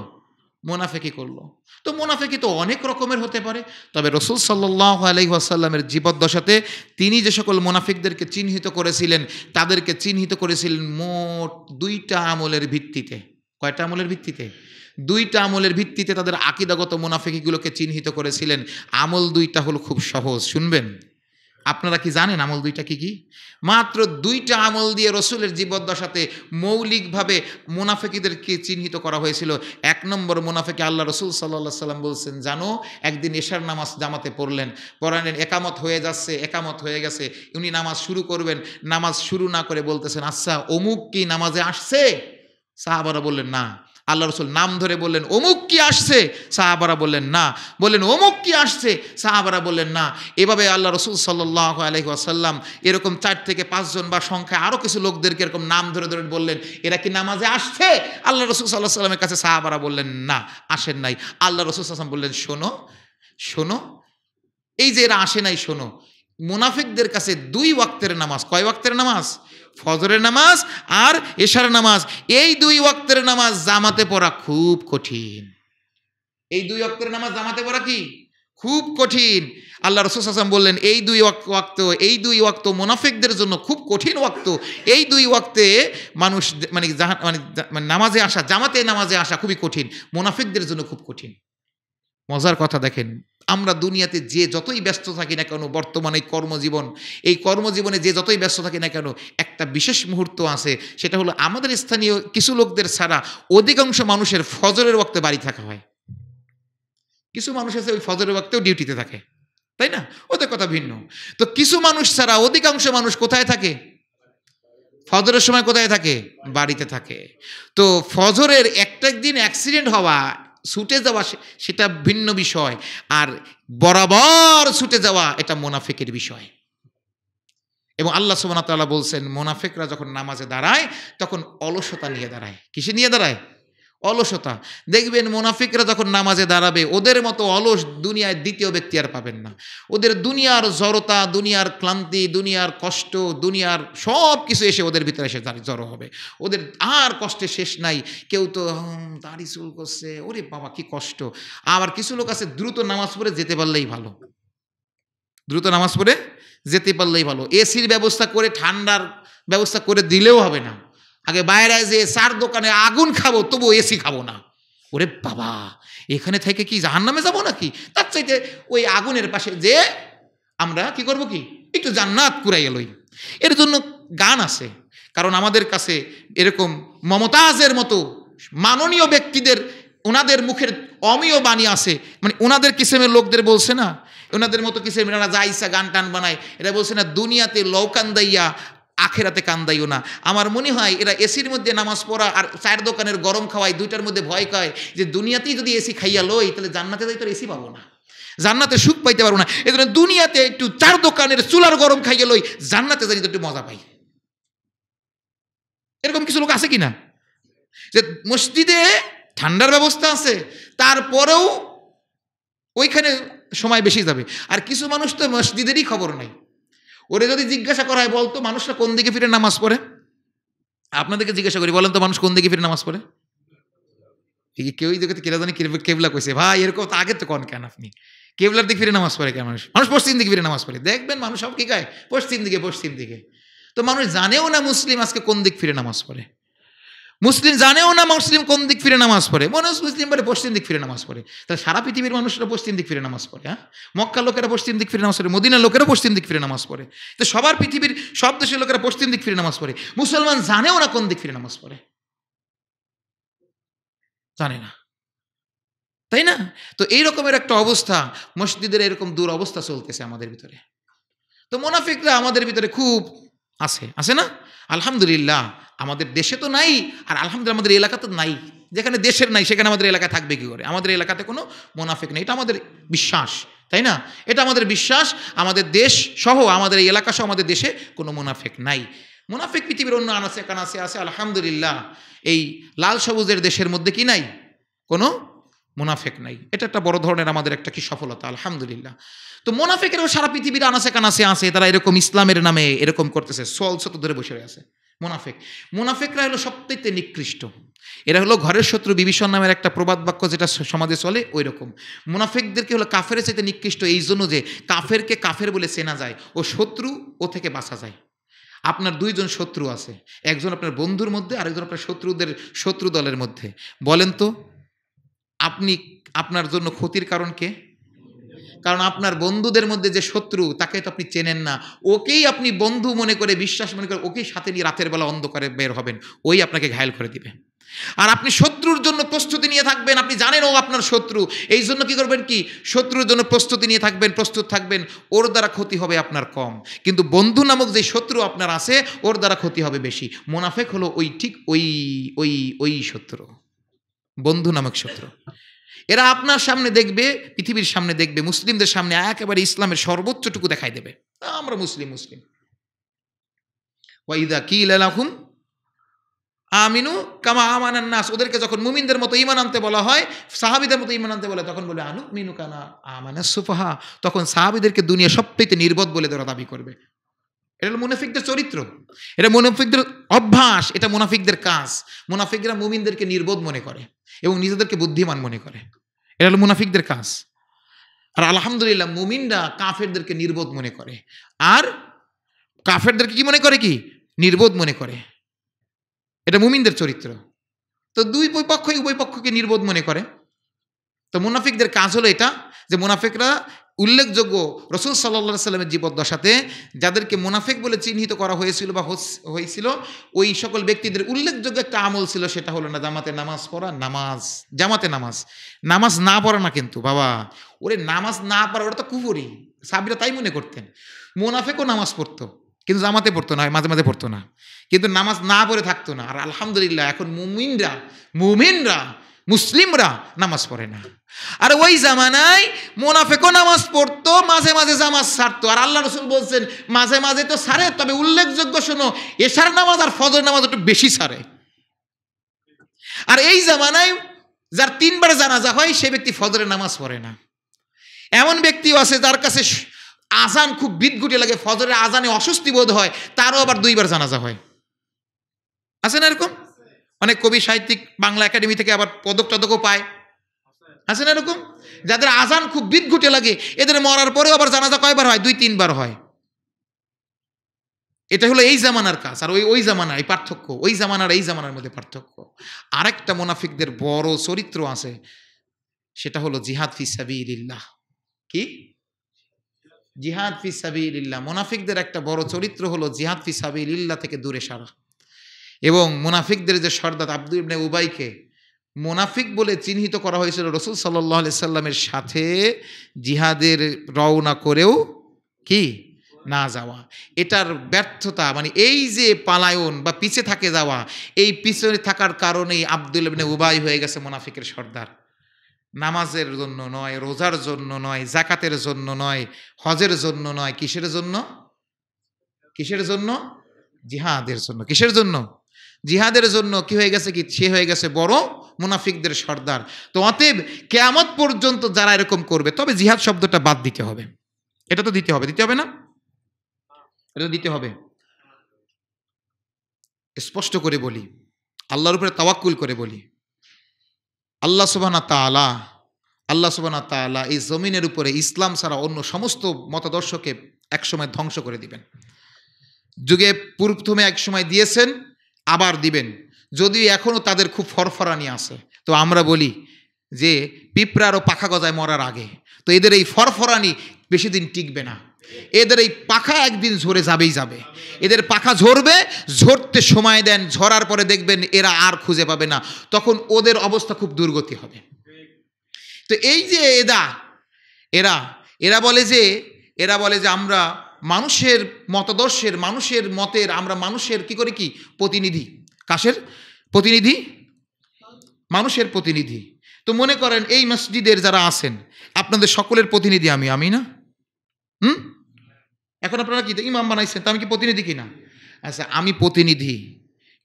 মোনাফেকি করলো তো মোনাফেকি তো অনেক রকমের হতে পারে তবে রসুল সাল্লাহ আসাল্লামের জীবদ্দশাতে তিনি যে সকল মোনাফিকদেরকে চিহ্নিত করেছিলেন তাদেরকে চিহ্নিত করেছিলেন মোট দুইটা আমলের ভিত্তিতে কয়টা আমলের ভিত্তিতে দুইটা আমলের ভিত্তিতে তাদের আকিদাগত মোনাফেকিগুলোকে চিহ্নিত করেছিলেন আমল দুইটা হল খুব সহজ শুনবেন আপনারা কি জানেন আমল দুইটা কি কি মাত্র দুইটা আমল দিয়ে রসুলের জীবদ্দশাতে মৌলিকভাবে মুনাফেকিদেরকে চিহ্নিত করা হয়েছিল এক নম্বর মুনাফেকে আল্লাহ রসুল সাল্লা সাল্লাম বলছেন জানো একদিন এশার নামাজ জামাতে পড়লেন পড়ালেন একামত হয়ে যাচ্ছে একামত হয়ে গেছে উনি নামাজ শুরু করবেন নামাজ শুরু না করে বলতেছেন আচ্ছা অমুক কি নামাজে আসছে সাহাবারা বললেন না আল্লাহ রসুল নাম ধরে বললেন অমুক কি আসছে সাহাবারা বললেন না বললেন অমুক কি আসছে সাহাবারা বললেন না এভাবে আল্লাহ রসুল সাল্লাহ আলহিহাসাল্লাম এরকম চার থেকে পাঁচজন বা সংখ্যায় আরও কিছু লোকদেরকে এরকম নাম ধরে ধরে বললেন এরা কি নামাজে আসছে আল্লাহ রসুল সাল্লাহ সাল্লামের কাছে সাহাবারা বললেন না আসেন নাই আল্লাহ রসুল সাল্লাম বললেন শোনো শোনো এই যে এরা আসে নাই শোনো মুনাফিকদের কাছে দুই ওয়াক্তের নামাজ কয় ওয়াক্তের নামাজ ফজরের নামাজ আর এশার নামাজ এই দুই ওয়াক্তের নামাজ জামাতে পড়া খুব কঠিন এই দুই অক্তের নামাজ জামাতে পড়া কি খুব কঠিন আল্লাহ রসুল হাসান বললেন এই দুই ওয়াক্ত এই দুই ওয়াক্ত মোনাফেকদের জন্য খুব কঠিন ওয়াক্ত এই দুই ওয়াক্তে মানুষ মানে মানে, মানে নামাজে আসা জামাতে নামাজে আসা খুবই কঠিন মোনাফেকদের জন্য খুব কঠিন মজার কথা দেখেন আমরা দুনিয়াতে যে যতই ব্যস্ত থাকি না কেন বর্তমানে কর্মজীবন এই কর্মজীবনে যে যতই ব্যস্ত থাকি না কেন একটা বিশেষ মুহূর্ত আছে সেটা হলো আমাদের স্থানীয় কিছু লোকদের ছাড়া অধিকাংশ মানুষের ফজরের ওক্তে বাড়ি থাকা হয় কিছু মানুষ আছে ওই ফজরের ওয়াক্তেও ডিউটিতে থাকে তাই না ওদের কথা ভিন্ন তো কিছু মানুষ ছাড়া অধিকাংশ মানুষ কোথায় থাকে ফজরের সময় কোথায় থাকে বাড়িতে থাকে তো ফজরের একটা দিন অ্যাক্সিডেন্ট হওয়া ছুটে যাওয়া সেটা ভিন্ন বিষয় আর বরাবর ছুটে যাওয়া এটা মোনাফেকের বিষয় এবং আল্লাহ সুবাহ তাল্লাহ বলছেন মোনাফেকরা যখন নামাজে দাঁড়ায় তখন অলসতা নিয়ে দাঁড়ায় কিসে নিয়ে দাঁড়ায় অলসতা দেখবেন মোনাফিকরা যখন নামাজে দাঁড়াবে ওদের মতো অলস দুনিয়ায় দ্বিতীয় ব্যক্তি আর পাবেন না ওদের দুনিয়ার জড়তা দুনিয়ার ক্লান্তি দুনিয়ার কষ্ট দুনিয়ার সব কিছু এসে ওদের ভিতরে এসে জড়ো হবে ওদের আর কষ্টে শেষ নাই কেউ তো দাড়ি চুল করছে ওরে বাবা কি কষ্ট আবার কিছু লোক আছে দ্রুত নামাজ পড়ে যেতে পারলেই ভালো দ্রুত নামাজ পড়ে যেতে পারলেই ভালো এসির ব্যবস্থা করে ঠান্ডার ব্যবস্থা করে দিলেও হবে না আগে বাইরে যে সার দোকানে আগুন খাবো তবু এসি খাবো না ওরে বাবা এখানে থেকে কি জাহান নামে যাবো নাকি তার চাইতে ওই আগুনের পাশে যে আমরা কি করব কি একটু জান্নাত কুড়াই এলোই এর জন্য গান আছে কারণ আমাদের কাছে এরকম মমতাজের মতো মাননীয় ব্যক্তিদের ওনাদের মুখের অমীয় বাণী আছে মানে ওনাদের কিসেমের লোকদের বলছে না ওনাদের মতো কিসেমের যা ইচ্ছা গান টান বানায় এরা বলছে না দুনিয়াতে লৌকান দাইয়া আখেরাতে কান্দাইও না আমার মনে হয় এরা এসির মধ্যে নামাজ পড়া আর চায়ের দোকানের গরম খাওয়াই দুইটার মধ্যে ভয় কয় যে দুনিয়াতেই যদি এসি খাইয়া লই তাহলে জান্নাতে যাই তো এসি পাবো না জান্নাতে সুখ পাইতে পারবো না এই জন্য দুনিয়াতে একটু চার দোকানের চুলার গরম খাইয়ে লই জান্নাতে যাই তো একটু মজা পাই এরকম কিছু লোক আছে কি না যে মসজিদে ঠান্ডার ব্যবস্থা আছে তারপরেও ওইখানে সময় বেশি যাবে আর কিছু মানুষ তো মসজিদেরই খবর নাই ওরে যদি জিজ্ঞাসা করা হয় বলতো মানুষরা কোন দিকে ফিরে নামাজ পড়ে আপনাদেরকে জিজ্ঞাসা করি বলেন তো মানুষ কোন দিকে ফিরে নামাজ পড়ে ঠিক কেউই দেখে কেরা জানি কেবলা কইছে ভাই এরকম তো আগে তো কন কেন আপনি কেবলার দিকে ফিরে নামাজ পড়ে কেন মানুষ মানুষ পশ্চিম দিকে ফিরে নামাজ পড়ে দেখবেন মানুষ সব কি গায় পশ্চিম দিকে পশ্চিম দিকে তো মানুষ জানেও না মুসলিম আজকে কোন দিক ফিরে নামাজ পড়ে মুসলিম জানেও না মুসলিম কোন দিক ফিরে নামাজ পড়ে মনে মুসলিম বলে পশ্চিম দিক ফিরে নামাজ পড়ে তাহলে সারা পৃথিবীর মানুষরা পশ্চিম দিক ফিরে নামাজ পড়ে হ্যাঁ মক্কা লোকেরা পশ্চিম দিক ফিরে নামাজ পড়ে মদিনা লোকেরা পশ্চিম দিক ফিরে নামাজ পড়ে তো সবার পৃথিবীর সব দেশের লোকেরা পশ্চিম দিক ফিরে নামাজ পড়ে মুসলমান জানেও না কোন দিক ফিরে নামাজ পড়ে জানে না তাই না তো এইরকমের একটা অবস্থা মসজিদের এরকম দূর অবস্থা চলতেছে আমাদের ভিতরে তো মোনাফিকরা আমাদের ভিতরে খুব আছে আছে না আলহামদুলিল্লাহ আমাদের দেশে তো নাই আর আলহামদুলিল্লাহ আমাদের এলাকা তো নাই যেখানে দেশের নাই সেখানে আমাদের এলাকায় থাকবে কী করে আমাদের এলাকাতে কোনো মোনাফেক নেই এটা আমাদের বিশ্বাস তাই না এটা আমাদের বিশ্বাস আমাদের দেশ সহ আমাদের এই এলাকা সহ আমাদের দেশে কোনো মোনাফেক নাই মোনাফেক পৃথিবীর অন্য আনাসে কানাসে আছে আলহামদুলিল্লাহ এই লাল সবুজের দেশের মধ্যে কি নাই কোনো মোনাফেক নাই এটা একটা বড় ধরনের আমাদের একটা কি সফলতা আলহামদুলিল্লাহ তো মোনাফেকেরও সারা পৃথিবীর আনাসে কানাসে আছে তারা এরকম ইসলামের নামে এরকম করতেছে সলসত ধরে বসে আছে মোনাফেক মোনাফেকরা হলো সবথেকে নিকৃষ্ট এরা হলো ঘরের শত্রু বিভীষণ নামের একটা প্রবাদ বাক্য যেটা সমাজে চলে ওই রকম মুনাফেকদেরকে হলো কাফের চাইতে নিকৃষ্ট এই জন্য যে কাফেরকে কাফের বলে চেনা যায় ও শত্রু ও থেকে বাঁচা যায় আপনার দুইজন শত্রু আছে একজন আপনার বন্ধুর মধ্যে আরেকজন আপনার শত্রুদের শত্রু দলের মধ্যে বলেন তো আপনি আপনার জন্য ক্ষতির কারণ কে কারণ আপনার বন্ধুদের মধ্যে যে শত্রু তাকে তো আপনি চেনেন না ওকেই আপনি বন্ধু মনে করে বিশ্বাস মনে করে ওকেই সাথে নিয়ে রাতের বেলা অন্ধকারে বের হবেন ওই আপনাকে ঘায়ল করে দিবে আর আপনি শত্রুর জন্য প্রস্তুতি নিয়ে থাকবেন আপনি জানেন ও আপনার শত্রু এই জন্য কী করবেন কি শত্রুর জন্য প্রস্তুতি নিয়ে থাকবেন প্রস্তুত থাকবেন ওর দ্বারা ক্ষতি হবে আপনার কম কিন্তু বন্ধু নামক যে শত্রু আপনার আছে ওর দ্বারা ক্ষতি হবে বেশি মোনাফেক হলো ওই ঠিক ওই ওই ওই শত্রু বন্ধু নামক শত্রু এরা আপনার সামনে দেখবে পৃথিবীর সামনে দেখবে মুসলিমদের সামনে একেবারে ইসলামের সর্বোচ্চটুকু দেখাই দেবে আমরা মুসলিম মুসলিম ওয়াইদা কি লাহুম আমিনু কামা আমানান নাস ওদেরকে যখন মুমিনদের মতো ইমান আনতে বলা হয় সাহাবিদের মতো ইমান আনতে বলে তখন বলে আনু মিনু কানা আমানা সুফাহা তখন সাহাবিদেরকে দুনিয়া সবচেয়ে নির্বোধ বলে তারা দাবি করবে এটা হলো মুনাফিকদের চরিত্র এটা মুনাফিকদের অভ্যাস এটা মুনাফিকদের কাজ মুনাফিকরা মুমিনদেরকে নির্বোধ মনে করে এবং নিজেদেরকে বুদ্ধিমান মনে করে এটা হলো মুনাফিকদের কাজ আর আলহামদুলিল্লাহ মুমিনরা কাফেরদেরকে নির্বোধ মনে করে আর কাফেরদেরকে কি মনে করে কি নির্বোধ মনে করে এটা মুমিনদের চরিত্র তো দুই পক্ষই উভয় পক্ষকে নির্বোধ মনে করে তো মুনাফিকদের কাজ হলো এটা যে মুনাফিকরা উল্লেখযোগ্য রসুল সাল্লা সাল্লামের জীবদ্দশাতে যাদেরকে মুনাফেক বলে চিহ্নিত করা হয়েছিল বা হয়েছিল ওই সকল ব্যক্তিদের উল্লেখযোগ্য একটা আমল ছিল সেটা হলো না জামাতে নামাজ পড়া নামাজ জামাতে নামাজ নামাজ না পড়া না কিন্তু বাবা ওরে নামাজ না পড়া ওটা তো কুপুরি সাবিরা তাই মনে করতেন মুনাফেকও নামাজ পড়তো কিন্তু জামাতে পড়তো না মাঝে মাঝে পড়তো না কিন্তু নামাজ না পড়ে থাকতো না আর আলহামদুলিল্লাহ এখন মুমিনরা মুমিনরা মুসলিমরা নামাজ পড়ে না আর ওই জামানায় মোনাফেকও নামাজ পড়তো মাঝে মাঝে জামাজ সারতো আর আল্লাহ রসুল বলছেন মাঝে মাঝে তো সারে তবে উল্লেখযোগ্য শোনো এশার নামাজ আর ফজর নামাজ একটু বেশি ছাড়ে আর এই জামানায় যার তিনবার জানাজা হয় সে ব্যক্তি ফজরের নামাজ পড়ে না এমন ব্যক্তিও আছে যার কাছে আজান খুব বিদগুটি লাগে ফজরের আজানে অস্বস্তি বোধ হয় তারও আবার দুইবার জানাজা হয় আছে না এরকম অনেক কবি সাহিত্যিক বাংলা একাডেমি থেকে আবার পদক টদকও পায় আছে না এরকম যাদের আজান খুব বিদঘুটে লাগে এদের মরার পরেও আবার জানাজা কয়বার হয় দুই তিনবার হয় এটা হলো এই জামানার কাজ আর ওই ওই জামানার এই পার্থক্য ওই জামানার এই জামানার মধ্যে পার্থক্য আরেকটা মোনাফিকদের বড় চরিত্র আছে সেটা হলো জিহাদ ফি সাবিল্লাহ কি জিহাদ ফি সাবিল্লাহ মোনাফিকদের একটা বড় চরিত্র হলো জিহাদ ফি সাবিল্লাহ থেকে দূরে সারা এবং মুনাফিকদের যে সর্দার আব্দুল ইবনে উবাইকে মুনাফিক বলে চিহ্নিত করা হয়েছিল রসুল সাল্লাহ সাল্লামের সাথে জিহাদের রওনা করেও কি না যাওয়া এটার ব্যর্থতা মানে এই যে পালায়ন বা পিছে থাকে যাওয়া এই পিছনে থাকার কারণেই আব্দুল ইবনে উবাই হয়ে গেছে মুনাফিকের সর্দার নামাজের জন্য নয় রোজার জন্য নয় জাকাতের জন্য নয় হজের জন্য নয় কিসের জন্য কিসের জন্য জিহাদের জন্য কিসের জন্য জিহাদের জন্য কি হয়ে গেছে কি সে হয়ে গেছে বড় মুনাফিকদের সর্দার তো অতএব কেয়ামত পর্যন্ত যারা এরকম করবে তবে জিহাদ শব্দটা বাদ দিতে হবে এটা তো দিতে হবে দিতে হবে না এটা তো দিতে হবে স্পষ্ট করে বলি আল্লাহর উপরে তাওয়াক্কুল করে বলি আল্লাহ সুবানা তালা আল্লাহ সুবানা তালা এই জমিনের উপরে ইসলাম ছাড়া অন্য সমস্ত মতাদর্শকে একসময় ধ্বংস করে দিবেন যুগে প্রথমে এক সময় দিয়েছেন আবার দিবেন যদিও এখনও তাদের খুব ফরফরানি আছে তো আমরা বলি যে পিঁপড়ারও পাখা গজায় মরার আগে তো এদের এই ফরফরানি বেশি দিন টিকবে না এদের এই পাখা একদিন ঝরে যাবেই যাবে এদের পাখা ঝরবে ঝরতে সময় দেন ঝরার পরে দেখবেন এরা আর খুঁজে পাবে না তখন ওদের অবস্থা খুব দুর্গতি হবে তো এই যে এদা এরা এরা বলে যে এরা বলে যে আমরা মানুষের মতাদর্শের মানুষের মতের আমরা মানুষের কি করে কি প্রতিনিধি কাশের প্রতিনিধি মানুষের প্রতিনিধি তো মনে করেন এই মসজিদের যারা আছেন আপনাদের সকলের প্রতিনিধি আমি আমি না হুম এখন আপনারা কি ইমাম বানাইছেন তো আমি কি প্রতিনিধি কি না আচ্ছা আমি প্রতিনিধি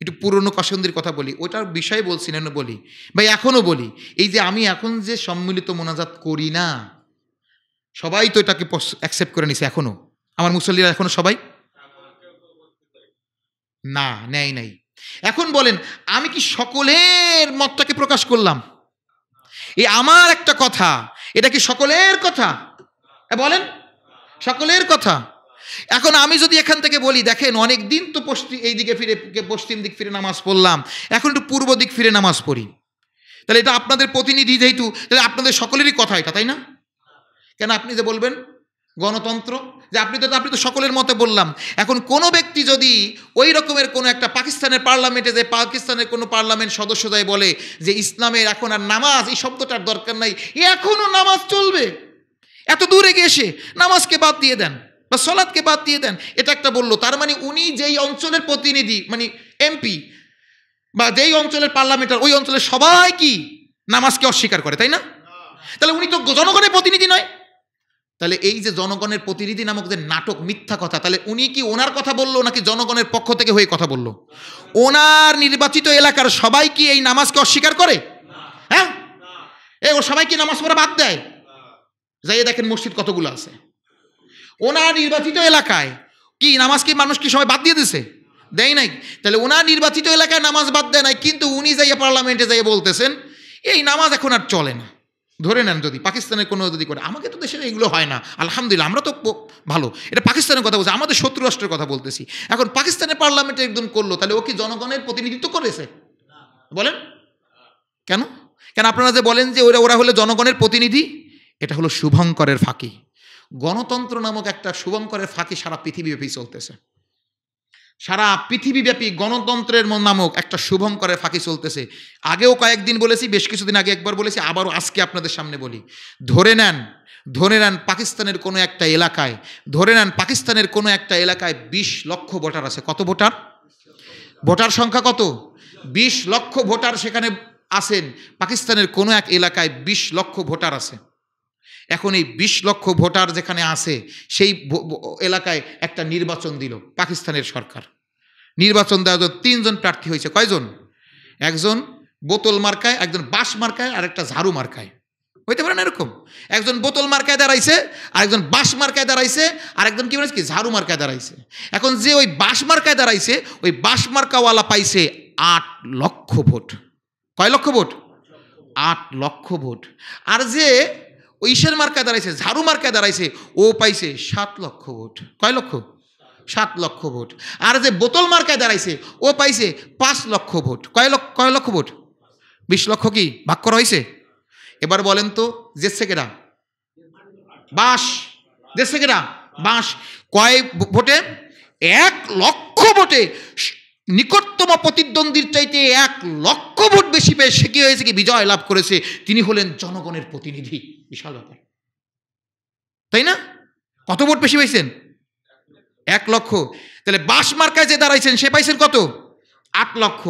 একটু পুরনো কাসন্দির কথা বলি ওটার বিষয় বলছি না বলি ভাই এখনও বলি এই যে আমি এখন যে সম্মিলিত মোনাজাত করি না সবাই তো এটাকে অ্যাকসেপ্ট করে নিছে এখনও আমার মুসল্লিরা এখনো সবাই না নেয় নাই এখন বলেন আমি কি সকলের মতটাকে প্রকাশ করলাম এই আমার একটা কথা এটা কি সকলের কথা বলেন সকলের কথা এখন আমি যদি এখান থেকে বলি দেখেন অনেক দিন তো পশ্চিম এই দিকে ফিরে পশ্চিম দিক ফিরে নামাজ পড়লাম এখন একটু পূর্ব দিক ফিরে নামাজ পড়ি তাহলে এটা আপনাদের প্রতিনিধি যেহেতু তাহলে আপনাদের সকলেরই কথা এটা তাই না কেন আপনি যে বলবেন গণতন্ত্র যে আপনি তো আপনি তো সকলের মতে বললাম এখন কোনো ব্যক্তি যদি ওই রকমের কোনো একটা পাকিস্তানের পার্লামেন্টে যে পাকিস্তানের কোনো পার্লামেন্ট সদস্য যায় বলে যে ইসলামের এখন আর নামাজ এই শব্দটার দরকার নাই এখনও নামাজ চলবে এত দূরে গিয়ে নামাজকে বাদ দিয়ে দেন বা সলাদকে বাদ দিয়ে দেন এটা একটা বললো তার মানে উনি যেই অঞ্চলের প্রতিনিধি মানে এমপি বা যেই অঞ্চলের পার্লামেন্টার ওই অঞ্চলের সবাই কি নামাজকে অস্বীকার করে তাই না তাহলে উনি তো জনগণের প্রতিনিধি নয় তাহলে এই যে জনগণের প্রতিনিধি নামক যে নাটক মিথ্যা কথা তাহলে উনি কি ওনার কথা বললো নাকি জনগণের পক্ষ থেকে হয়ে কথা বললো ওনার নির্বাচিত এলাকার সবাই কি এই নামাজকে অস্বীকার করে হ্যাঁ এ ও সবাই কি নামাজ পড়া বাদ দেয় যাইয়ে দেখেন মসজিদ কতগুলো আছে ওনার নির্বাচিত এলাকায় কি নামাজ কি মানুষ কি সবাই বাদ দিয়ে দিছে দেয় নাই তাহলে ওনার নির্বাচিত এলাকায় নামাজ বাদ দেয় নাই কিন্তু উনি যাইয়া পার্লামেন্টে যাইয়ে বলতেছেন এই নামাজ এখন আর চলে না ধরে নেন যদি পাকিস্তানের কোনো যদি করে আমাকে তো দেশের এগুলো হয় না আলহামদুলিল্লাহ আমরা তো ভালো এটা পাকিস্তানের কথা বলছি আমাদের শত্রু রাষ্ট্রের কথা বলতেছি এখন পাকিস্তানের পার্লামেন্টে একদম করলো তাহলে ও কি জনগণের প্রতিনিধিত্ব করেছে বলেন কেন কেন আপনারা যে বলেন যে ওরা ওরা হলে জনগণের প্রতিনিধি এটা হলো শুভঙ্করের ফাঁকি গণতন্ত্র নামক একটা শুভঙ্করের ফাঁকি সারা পৃথিবীব্যাপী চলতেছে সারা পৃথিবীব্যাপী গণতন্ত্রের নামক একটা শুভঙ্করের ফাঁকি চলতেছে আগেও কয়েকদিন বলেছি বেশ কিছুদিন আগে একবার বলেছি আবারও আজকে আপনাদের সামনে বলি ধরে নেন ধরে নেন পাকিস্তানের কোনো একটা এলাকায় ধরে নেন পাকিস্তানের কোনো একটা এলাকায় ২০ লক্ষ ভোটার আছে কত ভোটার ভোটার সংখ্যা কত ২০ লক্ষ ভোটার সেখানে আছেন পাকিস্তানের কোনো এক এলাকায় ২০ লক্ষ ভোটার আছে এখন এই বিশ লক্ষ ভোটার যেখানে আছে সেই এলাকায় একটা নির্বাচন দিল পাকিস্তানের সরকার নির্বাচন দেওয়া জন্য তিনজন প্রার্থী হয়েছে কয়জন একজন বোতল মার্কায় একজন বাস মার্কায় আর একটা ঝাড়ু মার্কায় হইতে পারে না এরকম একজন বোতল মার্কায় দাঁড়াইছে আর একজন বাঁশ মার্কায় দাঁড়াইছে আর একজন কি বলেছে কি ঝাড়ু মার্কায় দাঁড়াইছে এখন যে ওই বাঁশ মার্কায় দাঁড়াইছে ওই বাঁশ মার্কাওয়ালা পাইছে আট লক্ষ ভোট কয় লক্ষ ভোট আট লক্ষ ভোট আর যে ও ইসের মার্কায় দাঁড়াইছে ঝাড়ু মার্কায় দাঁড়াইছে ও পাইছে সাত লক্ষ ভোট কয় লক্ষ সাত লক্ষ ভোট আর যে বোতল মার্কায় দাঁড়াইছে ও পাইছে পাঁচ লক্ষ ভোট কয় লক্ষ কয় লক্ষ ভোট বিশ লক্ষ কি বাক্য করা হয়েছে এবার বলেন তো জেসছে কেরা বাস জেসছে কেরা বাঁশ কয় ভোটে এক লক্ষ ভোটে নিকটতম প্রতিদ্বন্দ্বীর চাইতে এক লক্ষ ভোট বেশি পেয়ে সে কি হয়েছে কি বিজয় লাভ করেছে তিনি হলেন জনগণের প্রতিনিধি বিশাল ব্যাপার তাই না কত ভোট বেশি পাইছেন এক লক্ষ তাহলে বাস মার্কায় যে দাঁড়াইছেন সে পাইছেন কত আট লক্ষ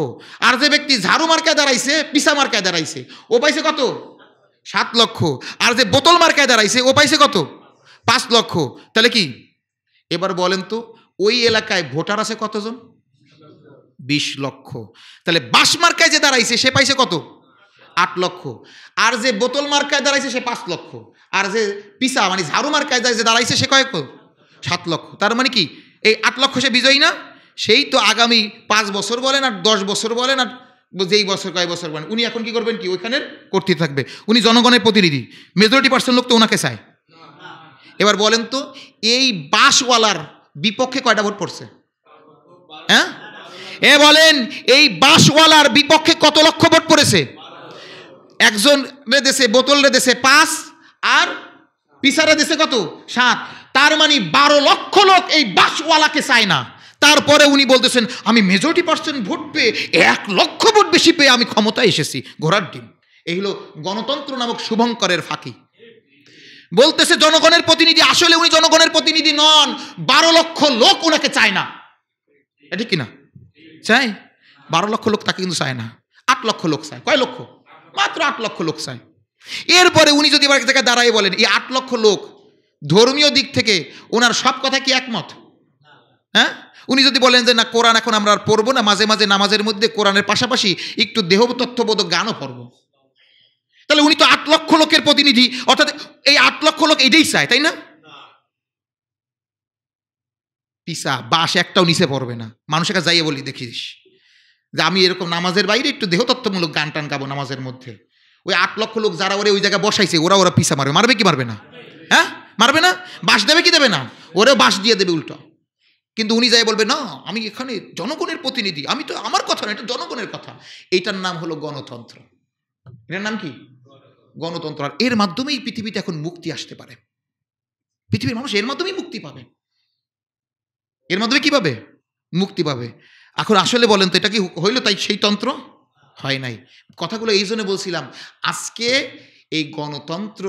আর যে ব্যক্তি ঝাড়ু মার্কায় দাঁড়াইছে পিসা মার্কায় দাঁড়াইছে ও পাইছে কত সাত লক্ষ আর যে বোতল মার্কায় দাঁড়াইছে ও পাইছে কত পাঁচ লক্ষ তাহলে কি এবার বলেন তো ওই এলাকায় ভোটার আছে কতজন বিশ লক্ষ তাহলে বাস মার্কায় যে দাঁড়াইছে সে পাইছে কত আট লক্ষ আর যে বোতল মার্কায় দাঁড়াইছে সে পাঁচ লক্ষ আর যে পিসা মানে ঝাড়ু মার্কায় যে দাঁড়াইছে সে কয়েক সাত লক্ষ তার মানে কি এই আট লক্ষ সে বিজয়ী না সেই তো আগামী পাঁচ বছর বলেন আর দশ বছর বলেন আর যেই বছর কয় বছর বলেন উনি এখন কি করবেন কি ওইখানের কর্তৃত্ব থাকবে উনি জনগণের প্রতিনিধি মেজরিটি পার্সেন্ট লোক তো ওনাকে চায় এবার বলেন তো এই বাসওয়ালার বিপক্ষে কয়টা ভোট পড়ছে হ্যাঁ এ বলেন এই বাঁশওয়ালার বিপক্ষে কত লক্ষ ভোট পড়েছে একজন দেশে বোতল দেশে পাঁচ আর পিসারে দেশে কত সাত তার মানে বারো লক্ষ লোক এই বাসওয়ালাকে চায় না তারপরে উনি বলতেছেন আমি মেজরিটি পার্সেন্ট ভোট পেয়ে এক লক্ষ ভোট বেশি পেয়ে আমি ক্ষমতায় এসেছি ঘোরার ডিম এই হলো গণতন্ত্র নামক শুভঙ্করের ফাঁকি বলতেছে জনগণের প্রতিনিধি আসলে উনি জনগণের প্রতিনিধি নন বারো লক্ষ লোক ওনাকে চায় না এটি কিনা চাই বারো লক্ষ লোক তাকে কিন্তু চায় না আট লক্ষ লোক চায় কয় লক্ষ মাত্র আট লক্ষ লোক চায় এরপরে উনি যদি এবার জায়গায় দাঁড়াই বলেন এই আট লক্ষ লোক ধর্মীয় দিক থেকে ওনার সব কথা কি একমত হ্যাঁ উনি যদি বলেন যে না কোরআন এখন আমরা আর পড়বো না মাঝে মাঝে নামাজের মধ্যে কোরআনের পাশাপাশি একটু দেহতত্ত্ববোধক গানও পড়ব তাহলে উনি তো আট লক্ষ লোকের প্রতিনিধি অর্থাৎ এই আট লক্ষ লোক এটাই চায় তাই না পিসা বাস একটাও নিচে পড়বে না মানুষের কাছে যাইয়ে বলি দেখিস যে আমি এরকম নামাজের বাইরে একটু দেহতত্ত্বমূলক গান টান গাবো নামাজের মধ্যে ওই আট লক্ষ লোক যারা ওরে ওই জায়গায় বসাইছে ওরা ওরা পিসা মারবে মারবে কি মারবে না হ্যাঁ মারবে না বাস দেবে কি দেবে না ওরেও বাস দিয়ে দেবে উল্টো কিন্তু উনি যাই বলবে না আমি এখানে জনগণের প্রতিনিধি আমি তো আমার কথা না এটা জনগণের কথা এইটার নাম হলো গণতন্ত্র এটার নাম কি গণতন্ত্র আর এর মাধ্যমেই পৃথিবীতে এখন মুক্তি আসতে পারে পৃথিবীর মানুষ এর মাধ্যমেই মুক্তি পাবে এর মাধ্যমে কী পাবে মুক্তি পাবে এখন আসলে বলেন তো এটা কি হইল তাই সেই তন্ত্র হয় নাই কথাগুলো এই জন্য বলছিলাম আজকে এই গণতন্ত্র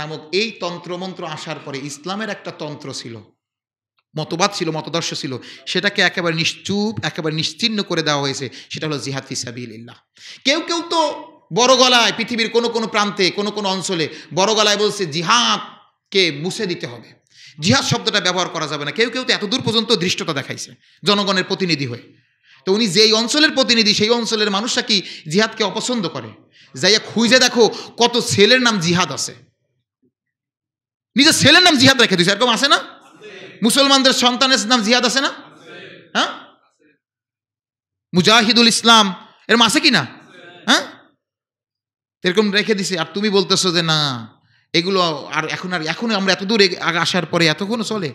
নামক এই তন্ত্রমন্ত্র আসার পরে ইসলামের একটা তন্ত্র ছিল মতবাদ ছিল মতদর্শ ছিল সেটাকে একেবারে নিশ্চুপ একেবারে নিশ্চিন্ন করে দেওয়া হয়েছে সেটা হলো জিহাদ ফিসাবিল্লাহ কেউ কেউ তো বড় গলায় পৃথিবীর কোনো কোনো প্রান্তে কোনো কোনো অঞ্চলে বড় গলায় বলছে জিহাদকে মুছে দিতে হবে জিহাদ শব্দটা ব্যবহার করা যাবে না কেউ কেউ তো এতদূর পর্যন্ত দৃষ্টতা দেখাইছে জনগণের প্রতিনিধি হয়ে তো উনি যেই অঞ্চলের প্রতিনিধি সেই অঞ্চলের মানুষরা কি জিহাদকে অপছন্দ করে যাইয়া খুঁজে দেখো কত ছেলের নাম জিহাদ আছে নিজের ছেলের নাম জিহাদ রেখে দিয়েছে এরকম আছে না মুসলমানদের সন্তানের নাম জিহাদ আছে না হ্যাঁ মুজাহিদুল ইসলাম এরকম আছে কি না হ্যাঁ এরকম রেখে দিছে আর তুমি বলতেছো যে না এগুলো আর এখন আর এখনও আমরা এত দূরে আসার পরে এতক্ষণও চলে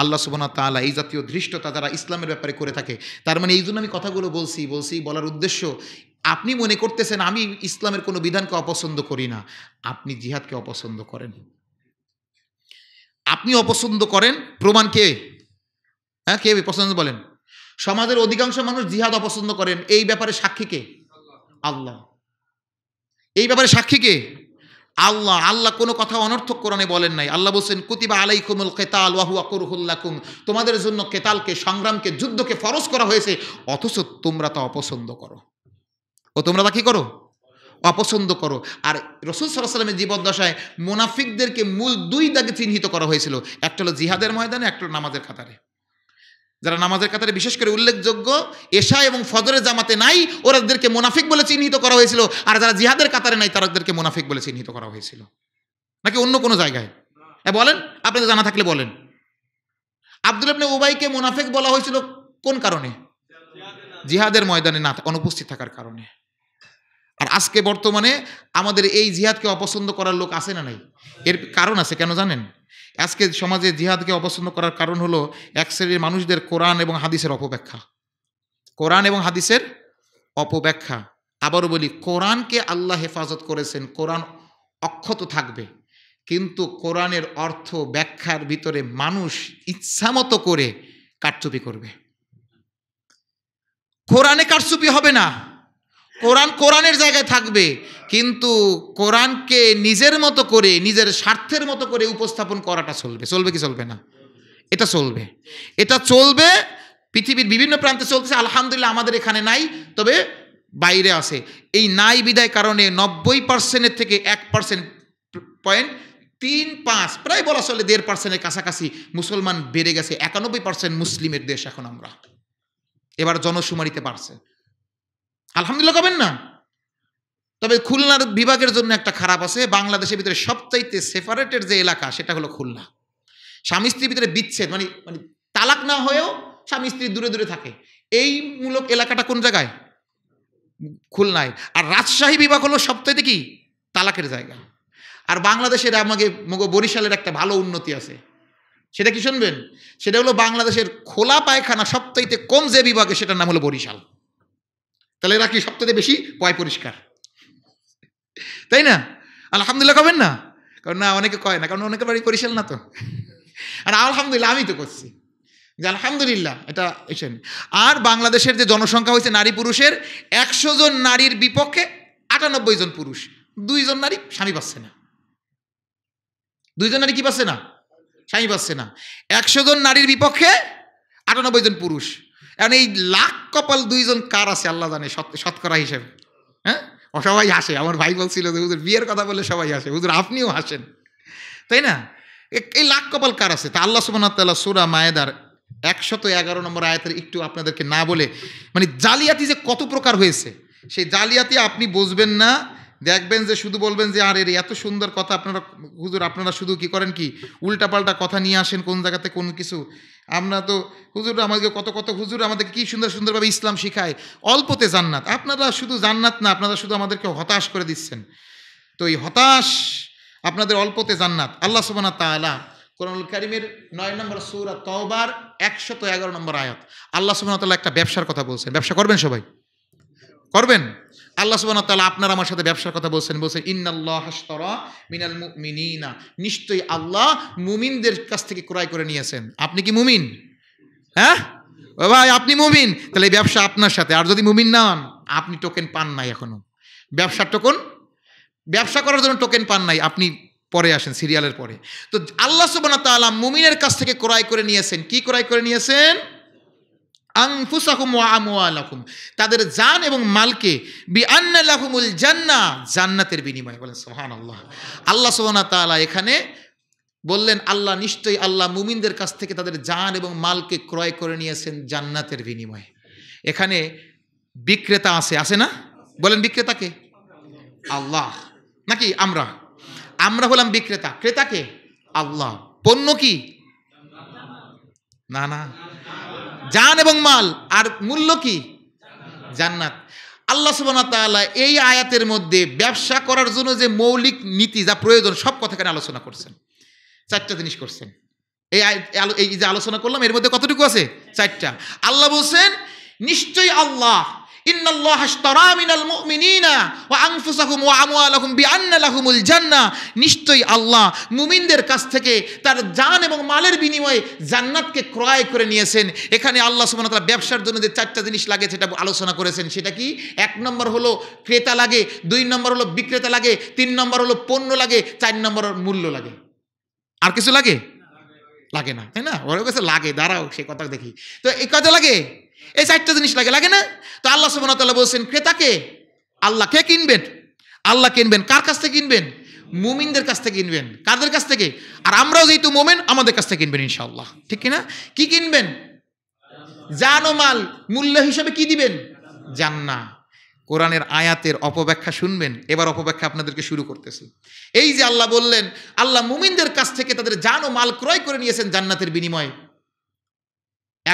আল্লাহ সুবাহ তালা এই জাতীয় ধৃষ্টতা তারা ইসলামের ব্যাপারে করে থাকে তার মানে এই জন্য আমি কথাগুলো বলছি বলছি বলার উদ্দেশ্য আপনি মনে করতেছেন আমি ইসলামের কোনো বিধানকে অপছন্দ করি না আপনি জিহাদকে অপছন্দ করেন আপনি অপছন্দ করেন প্রমাণ কে হ্যাঁ কে পছন্দ বলেন সমাজের অধিকাংশ মানুষ জিহাদ অপছন্দ করেন এই ব্যাপারে সাক্ষী কে আল্লাহ এই ব্যাপারে সাক্ষী কে আল্লাহ আল্লাহ কোনো কথা অনর্থক কোরআনে বলেন নাই আল্লাহ বলছেন কুতিবা আলাইকুমুল কেতাল ওয়াহুয়া করুহুল্লাকুম তোমাদের জন্য কেতালকে সংগ্রামকে যুদ্ধকে ফরজ করা হয়েছে অথচ তোমরা তা অপছন্দ করো ও তোমরা তা কী করো অপছন্দ করো আর রসুল সাল্লামের জীবদ্দশায় মোনাফিকদেরকে মূল দুই দাগে চিহ্নিত করা হয়েছিল একটা হলো জিহাদের ময়দানে একটা নামাজের খাতারে যারা নামাজের কাতারে বিশেষ করে উল্লেখযোগ্য এশা এবং ফজরের জামাতে নাই ওরাদেরকে মুনাফিক বলে চিহ্নিত করা হয়েছিল আর যারা জিহাদের কাতারে নাই তারাদেরকে মুনাফিক বলে চিহ্নিত করা হয়েছিল নাকি অন্য কোনো জায়গায় হ্যাঁ বলেন আপনাদের জানা থাকলে বলেন আব্দুল আপনি উবাইকে মুনাফিক বলা হয়েছিল কোন কারণে জিহাদের ময়দানে না অনুপস্থিত থাকার কারণে আর আজকে বর্তমানে আমাদের এই জিহাদকে অপছন্দ করার লোক আছে না নাই এর কারণ আছে কেন জানেন আজকে সমাজে জিহাদকে অপছন্দ করার কারণ হলো এক শ্রেণীর মানুষদের কোরআন এবং হাদিসের অপব্যাখ্যা কোরআন এবং হাদিসের অপব্যাখ্যা আবারও বলি কোরআনকে আল্লাহ হেফাজত করেছেন কোরআন অক্ষত থাকবে কিন্তু কোরআনের অর্থ ব্যাখ্যার ভিতরে মানুষ ইচ্ছামতো করে কারচুপি করবে কোরআনে কারচুপি হবে না কোরআন কোরআনের জায়গায় থাকবে কিন্তু কোরআনকে নিজের মতো করে নিজের স্বার্থের মতো করে উপস্থাপন করাটা চলবে চলবে কি চলবে না এটা চলবে এটা চলবে পৃথিবীর বিভিন্ন প্রান্তে চলতেছে আলহামদুলিল্লাহ আমাদের এখানে নাই তবে বাইরে আছে এই নাই বিদায় কারণে নব্বই পার্সেন্টের থেকে এক পার্সেন্ট পয়েন্ট তিন পাঁচ প্রায় বলা চলে দেড় পার্সেন্টের কাছাকাছি মুসলমান বেড়ে গেছে একানব্বই পার্সেন্ট মুসলিমের দেশ এখন আমরা এবার জনশুমারিতে পারছে আলহামদুলিল্লাহ কবেন না তবে খুলনার বিভাগের জন্য একটা খারাপ আছে বাংলাদেশের ভিতরে সবচাইতে সেপারেটেড যে এলাকা সেটা হলো খুলনা স্বামী স্ত্রীর ভিতরে বিচ্ছেদ মানে মানে তালাক না হয়েও স্বামী স্ত্রী দূরে দূরে থাকে এই মূলক এলাকাটা কোন জায়গায় খুলনায় আর রাজশাহী বিভাগ হলো সবচাইতে কি তালাকের জায়গা আর বাংলাদেশের আমাকে বরিশালের একটা ভালো উন্নতি আছে সেটা কি শুনবেন সেটা হলো বাংলাদেশের খোলা পায়খানা সবচাইতে কম যে বিভাগে সেটার নাম হলো বরিশাল তাহলে এরা কি থেকে বেশি কয় পরিষ্কার তাই না আলহামদুলিল্লাহ কবেন না কারণ না অনেকে কয় না কারণ অনেকের বাড়ি পরিশাল না তো আর আলহামদুলিল্লাহ আমি তো করছি যে আলহামদুলিল্লাহ এটা এসেন আর বাংলাদেশের যে জনসংখ্যা হয়েছে নারী পুরুষের একশো জন নারীর বিপক্ষে আটানব্বই জন পুরুষ দুইজন নারী স্বামী পাচ্ছে না দুইজন নারী কি পাচ্ছে না স্বামী পাচ্ছে না একশো জন নারীর বিপক্ষে আটানব্বই জন পুরুষ এখন এই লাখ কপাল দুইজন কার আছে আল্লাহ জানে শতকরা হিসেবে হ্যাঁ সবাই হাসে আমার ভাই বলছিল যে হুজুর বিয়ের কথা বলে সবাই হাসে হুজুর আপনিও হাসেন তাই না এই লাখ কপাল কার আছে তা আল্লাহ সুবাহতাল্লাহ সুরা মায়েদার একশত এগারো নম্বর আয়তের একটু আপনাদেরকে না বলে মানে জালিয়াতি যে কত প্রকার হয়েছে সেই জালিয়াতি আপনি বুঝবেন না দেখবেন যে শুধু বলবেন যে আর এর এত সুন্দর কথা আপনারা হুজুর আপনারা শুধু কি করেন কি উল্টাপাল্টা কথা নিয়ে আসেন কোন জায়গাতে কোন কিছু আমরা তো হুজুর আমাদেরকে কত কত হুজুর আমাদের কি সুন্দর সুন্দরভাবে ইসলাম শিখায় অল্পতে জান্নাত আপনারা শুধু জান্নাত না আপনারা শুধু আমাদেরকে হতাশ করে দিচ্ছেন তো এই হতাশ আপনাদের অল্পতে জান্নাত আল্লাহ সুবানা তালা কোরআনুল করিমের নয় নম্বর সুরা তওবার একশত এগারো নম্বর আয়াত আল্লাহ সুবাহ তাল্লাহ একটা ব্যবসার কথা বলছেন ব্যবসা করবেন সবাই করবেন আল্লাহ সুবাহ তালা আপনার আমার সাথে ব্যবসার কথা বলছেন বলছেন ইন্নাল্লাহ মিনাল মিনা নিশ্চয়ই আল্লাহ মুমিনদের কাছ থেকে ক্রয় করে নিয়েছেন আপনি কি মুমিন হ্যাঁ ও ভাই আপনি মুমিন তাহলে এই ব্যবসা আপনার সাথে আর যদি মুমিন না হন আপনি টোকেন পান নাই এখনও ব্যবসার টোকন ব্যবসা করার জন্য টোকেন পান নাই আপনি পরে আসেন সিরিয়ালের পরে তো আল্লাহ সুবাহ তালা মুমিনের কাছ থেকে ক্রয় করে নিয়েছেন কি ক্রয় করে নিয়েছেন আংফুসাহুম ওয়া আমওয়ালাকুম তাদের জান এবং মালকে বি জান্না জান্নাতের বিনিময়ে বলেন সুবহানাল্লাহ আল্লাহ সুবহানাহু তাআলা এখানে বললেন আল্লাহ নিশ্চয়ই আল্লাহ মুমিনদের কাছ থেকে তাদের জান এবং মালকে ক্রয় করে নিয়েছেন জান্নাতের বিনিময়ে এখানে বিক্রেতা আছে আছে না বলেন বিক্রেতাকে আল্লাহ নাকি আমরা আমরা হলাম বিক্রেতা ক্রেতাকে আল্লাহ পণ্য কি না না জান এবং মাল আর মূল্য কি জান্নাত আল্লাহ সুবাহ তাল্লাহ এই আয়াতের মধ্যে ব্যবসা করার জন্য যে মৌলিক নীতি যা প্রয়োজন সব কথা এখানে আলোচনা করছেন চারটা জিনিস করছেন এই এই যে আলোচনা করলাম এর মধ্যে কতটুকু আছে চারটা আল্লাহ বলছেন নিশ্চয়ই আল্লাহ ان الله اشترى من المؤمنين وانفسهم واموالهم بان لهم الجنه নিশ্চয়ই আল্লাহ মুমিনদের কাছ থেকে তার জান এবং মালের বিনিময়ে জান্নাতকে ক্রয় করে নিয়েছেন এখানে আল্লাহ সুবহানাহু ওয়া ব্যবসার জন্য যে চারটা জিনিস লাগে সেটা আলোচনা করেছেন সেটা কি এক নম্বর হলো ক্রেতা লাগে দুই নম্বর হলো বিক্রেতা লাগে তিন নম্বর হলো পণ্য লাগে চার নম্বর মূল্য লাগে আর কিছু লাগে লাগে না তাই না ওর কাছে লাগে দাঁড়াও সে কথা দেখি তো এই কথা লাগে এই চারটা জিনিস লাগে লাগে না তো আল্লাহ সুবাহতাল্লাহ বলছেন ক্রেতাকে আল্লাহ কে কিনবেন আল্লাহ কিনবেন কার কাছ থেকে কিনবেন মুমিনদের কাছ থেকে কিনবেন কাদের কাছ থেকে আর আমরাও যেহেতু মোমেন আমাদের কাছ থেকে কিনবেন ইনশাল্লাহ ঠিক কিনা কি কিনবেন জান মাল মূল্য হিসাবে কি দিবেন জান্না কোরআনের আয়াতের অপব্যাখ্যা শুনবেন এবার অপব্যাখ্যা আপনাদেরকে শুরু করতেছি এই যে আল্লাহ বললেন আল্লাহ মুমিনদের কাছ থেকে তাদের জান ও মাল ক্রয় করে নিয়েছেন জান্নাতের বিনিময়ে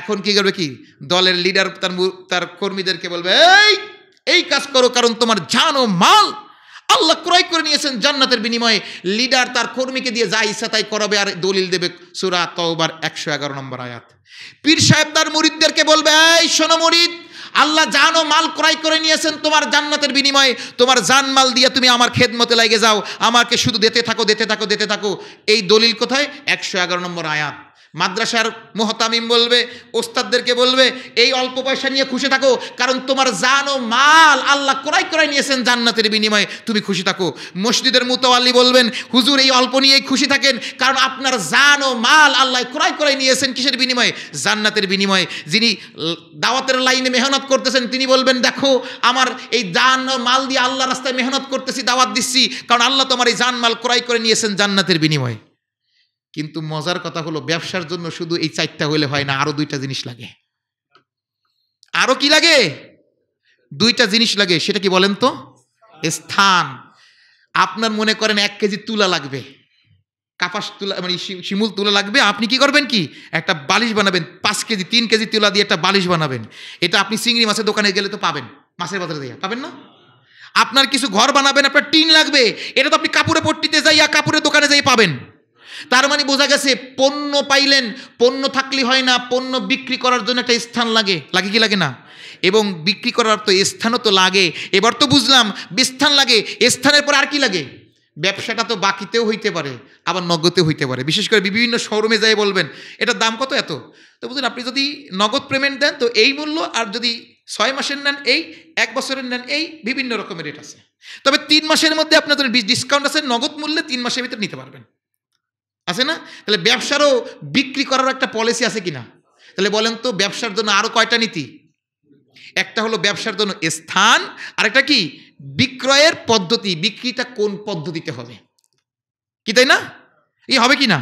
এখন কি করবে কি দলের লিডার তার তার কর্মীদেরকে বলবে এই এই কাজ করো কারণ তোমার জান ও মাল আল্লাহ ক্রয় করে নিয়েছেন জান্নাতের বিনিময়ে লিডার তার কর্মীকে দিয়ে যা ইচ্ছা তাই করাবে আর দলিল দেবে সুরা তওবার একশো এগারো নম্বর আয়াত পীর সাহেব তার মুরিদদেরকে বলবে এই সোনো মুরিদ আল্লাহ জান ও মাল ক্রয় করে নিয়েছেন তোমার জান্নাতের বিনিময়ে তোমার জানমাল দিয়ে তুমি আমার খেদমতে লাগে যাও আমাকে শুধু দিতে থাকো দিতে থাকো দিতে থাকো এই দলিল কোথায় একশো এগারো নম্বর আয়াত মাদ্রাসার মোহতামিম বলবে ওস্তাদদেরকে বলবে এই অল্প পয়সা নিয়ে খুশি থাকো কারণ তোমার জান ও মাল আল্লাহ ক্রয় ক্রয় নিয়েছেন জান্নাতের বিনিময়ে তুমি খুশি থাকো মসজিদের মুতওয়াল্লি বলবেন হুজুর এই অল্প নিয়েই খুশি থাকেন কারণ আপনার জান ও মাল আল্লাহ ক্রয় ক্রয় নিয়েছেন কিসের বিনিময়ে জান্নাতের বিনিময়ে যিনি দাওয়াতের লাইনে মেহনত করতেছেন তিনি বলবেন দেখো আমার এই জান ও মাল দিয়ে আল্লাহ রাস্তায় মেহনত করতেছি দাওয়াত দিচ্ছি কারণ আল্লাহ তোমার এই জান মাল ক্রয় করে নিয়েছেন জান্নাতের বিনিময়ে কিন্তু মজার কথা হলো ব্যবসার জন্য শুধু এই চারটা হইলে হয় না আরও দুইটা জিনিস লাগে আরও কি লাগে দুইটা জিনিস লাগে সেটা কি বলেন তো স্থান আপনার মনে করেন এক কেজি তুলা লাগবে কাপাস তুলা মানে শিমুল তুলা লাগবে আপনি কি করবেন কি একটা বালিশ বানাবেন পাঁচ কেজি তিন কেজি তুলা দিয়ে একটা বালিশ বানাবেন এটা আপনি চিংড়ি মাছের দোকানে গেলে তো পাবেন মাছের বাজারে দিয়ে পাবেন না আপনার কিছু ঘর বানাবেন আপনার টিন লাগবে এটা তো আপনি কাপড়ে পট্টিতে যাইয়া কাপড়ের দোকানে যাই পাবেন তার মানে বোঝা গেছে পণ্য পাইলেন পণ্য থাকলে হয় না পণ্য বিক্রি করার জন্য একটা স্থান লাগে লাগে কি লাগে না এবং বিক্রি করার তো স্থানও তো লাগে এবার তো বুঝলাম বিস্থান লাগে স্থানের পর আর কি লাগে ব্যবসাটা তো বাকিতেও হইতে পারে আবার নগদেও হইতে পারে বিশেষ করে বিভিন্ন শোরুমে যাই বলবেন এটার দাম কত এত তো বুঝলেন আপনি যদি নগদ পেমেন্ট দেন তো এই মূল্য আর যদি ছয় মাসের নেন এই এক বছরের নেন এই বিভিন্ন রকমের রেট আছে তবে তিন মাসের মধ্যে আপনাদের ডিসকাউন্ট আছে নগদ মূল্যে তিন মাসের ভিতরে নিতে পারবেন আছে না তাহলে ব্যবসারও বিক্রি করারও একটা পলিসি আছে কি না তাহলে বলেন তো ব্যবসার জন্য আরও কয়টা নীতি একটা হলো ব্যবসার জন্য স্থান আরেকটা কি বিক্রয়ের পদ্ধতি বিক্রিটা কোন পদ্ধতিতে হবে কি তাই না এই হবে কি না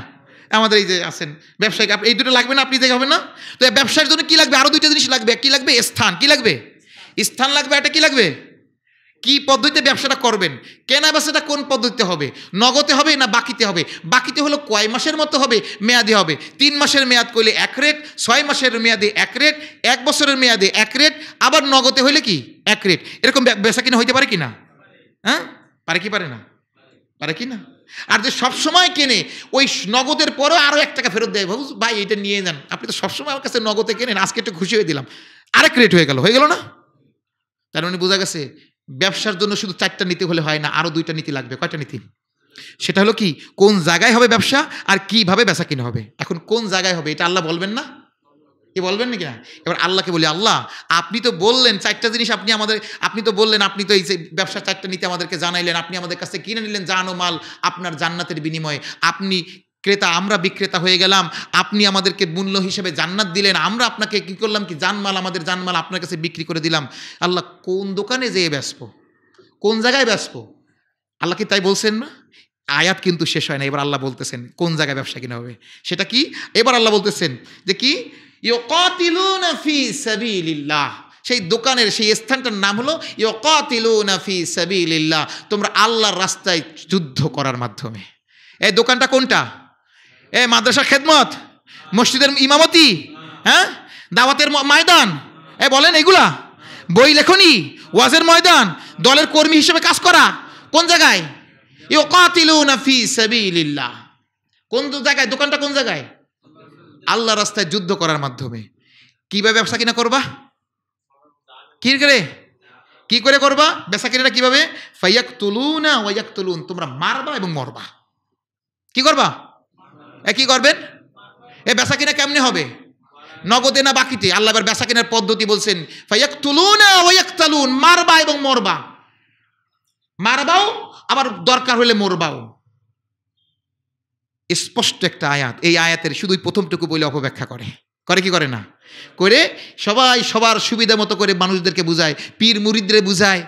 আমাদের এই যে আছেন ব্যবসায়ী এই দুটো লাগবে না আপনি দেখে হবে না তো ব্যবসার জন্য কি লাগবে আরও দুইটা জিনিস লাগবে কি লাগবে স্থান কি লাগবে স্থান লাগবে একটা কি লাগবে কি পদ্ধতিতে ব্যবসাটা করবেন কেনা বেচাটা কোন পদ্ধতিতে হবে নগদে হবে না বাকিতে হবে বাকিতে হলো কয় মাসের মতো হবে মেয়াদি হবে তিন মাসের মেয়াদ করলে এক রেট ছয় মাসের মেয়াদে এক রেট এক বছরের মেয়াদে এক রেট আবার নগদে হইলে কি এক রেট এরকম বেচা কিনা হইতে পারে কি না হ্যাঁ পারে কি পারে না পারে কি না আর যে সবসময় কেনে ওই নগদের পরেও আরও এক টাকা ফেরত দেয় ভাই এটা নিয়ে যান আপনি তো সবসময় আমার কাছে নগদে কেনেন আজকে একটু খুশি হয়ে দিলাম আরেক রেট হয়ে গেল হয়ে গেল না তার মানে বোঝা গেছে ব্যবসার জন্য শুধু চারটা নীতি হলে হয় না আরও দুইটা নীতি লাগবে কয়টা নীতি সেটা হলো কি কোন জায়গায় হবে ব্যবসা আর কিভাবে বেচা কিনে হবে এখন কোন জায়গায় হবে এটা আল্লাহ বলবেন না কি বলবেন কি না এবার আল্লাহকে বলি আল্লাহ আপনি তো বললেন চারটা জিনিস আপনি আমাদের আপনি তো বললেন আপনি তো এই যে ব্যবসা চারটা নীতি আমাদেরকে জানাইলেন আপনি আমাদের কাছে কিনে নিলেন জানো মাল আপনার জান্নাতের বিনিময়ে আপনি ক্রেতা আমরা বিক্রেতা হয়ে গেলাম আপনি আমাদেরকে মূল্য হিসেবে জান্নাত দিলেন আমরা আপনাকে কী করলাম কি জানমাল আমাদের জানমাল আপনার কাছে বিক্রি করে দিলাম আল্লাহ কোন দোকানে যেয়ে ব্যস্ত কোন জায়গায় ব্যস্ত আল্লাহ কি তাই বলছেন না আয়াত কিন্তু শেষ হয় না এবার আল্লাহ বলতেছেন কোন জায়গায় ব্যবসা কিনা হবে সেটা কি এবার আল্লাহ বলতেছেন যে কি সেই দোকানের সেই স্থানটার নাম হলো তোমরা আল্লাহর রাস্তায় যুদ্ধ করার মাধ্যমে এই দোকানটা কোনটা এ মাদ্রাসা খেদমত মসজিদের ইমামতি হ্যাঁ দাওয়াতের ময়দান এ বলেন এগুলা বই লেখনি ওয়াজের ময়দান দলের কর্মী হিসেবে কাজ করা কোন জায়গায় ফি কোন জায়গায় দোকানটা কোন জায়গায় আল্লাহ রাস্তায় যুদ্ধ করার মাধ্যমে কীভাবে ব্যবসা কিনা করবা কি করে কি করে করবা ব্যবসা কিনাটা কীভাবে ফাইয়াক তুলুনা ওয়াইয়াক তুলুন তোমরা মারবা এবং মরবা কি করবা কি করবেন এ বেচা কিনা কেমনে হবে নগদে না বাকিতে আল্লাহ এবার বেচা কেনার পদ্ধতি বলছেন মারবা এবং মরবা মারবাও আবার দরকার হলে মরবাও স্পষ্ট একটা আয়াত এই আয়াতের শুধুই প্রথমটুকু বলে অপব্যাখ্যা করে করে কি করে না করে সবাই সবার সুবিধা মতো করে মানুষদেরকে বুঝায় পীর মুরিদরে বুঝায়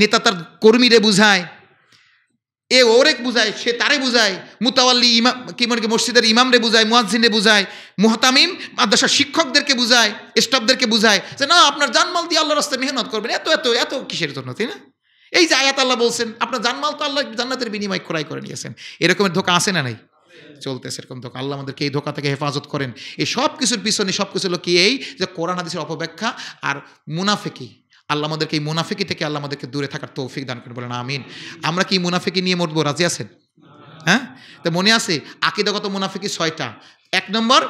নেতা তার কর্মীরে বুঝায় এ ওরেক বুঝায় সে তারে বুঝায় মুতাওয়াল্লি ইমাম কি মনে মসজিদের ইমামরে বুঝায় মুয়াজিনে বুঝায় মুহতামিম মাদ্রাসার শিক্ষকদেরকে বুঝায় স্টাফদেরকে বুঝায় যে না আপনার জানমাল দিয়ে আল্লাহ রাস্তায় মেহনত করবেন এত এত এত কিসের জন্য তাই না এই যে আয়াত আল্লাহ বলছেন আপনার জানমাল তো আল্লাহ জান্নাতের বিনিময় ক্রয় করে নিয়েছেন এরকমের ধোকা আসে না নাই চলতেছে এরকম ধোকা আল্লাহ আমাদেরকে এই ধোকা থেকে হেফাজত করেন এই সব কিছুর পিছনে সব কিছু লোক এই যে কোরআন হাদিসের অপব্যাখ্যা আর মুনাফেকি আল্লাহ আমাদেরকে এই মুনাফিকি থেকে আল্লাহ আমাদেরকে দূরে থাকার তৌফিক দান করে বলেন আমিন আমরা কি মুনাফিকি নিয়ে মরবো রাজি আছেন হ্যাঁ তো মনে আছে আকিদাগত মুনাফিকি ছয়টা এক নম্বর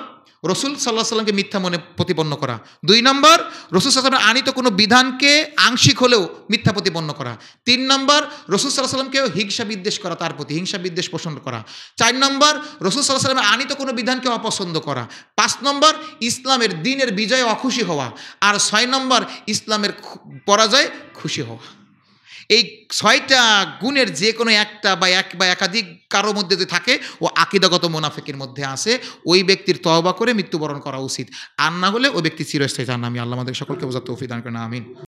রসুল সাল্লাহ সাল্লামকে মিথ্যা মনে প্রতিপন্ন করা দুই নম্বর রসুল সাল্লামের আনিত কোনো বিধানকে আংশিক হলেও মিথ্যা প্রতিপন্ন করা তিন নম্বর রসুল সাল্লাহ সাল্লামকেও হিংসা বিদ্বেষ করা তার প্রতি হিংসা বিদ্বেষ পোষণ করা চার নম্বর রসুল সাল্লাহ সাল্লামের আনিত কোনো বিধানকে অপছন্দ করা পাঁচ নম্বর ইসলামের দিনের বিজয়ে অখুশি হওয়া আর ছয় নম্বর ইসলামের পরাজয়ে খুশি হওয়া এই ছয়টা গুণের যে কোনো একটা বা এক বা একাধিক কারোর মধ্যে যদি থাকে ও আকিদাগত মোনাফেকের মধ্যে আসে ওই ব্যক্তির তহবা করে মৃত্যুবরণ করা উচিত আর না হলে ওই ব্যক্তি চিরস্থায়ী নামি আল্লাহ আমাদের সকলকে বোঝাতে অফিদান করে না আমিন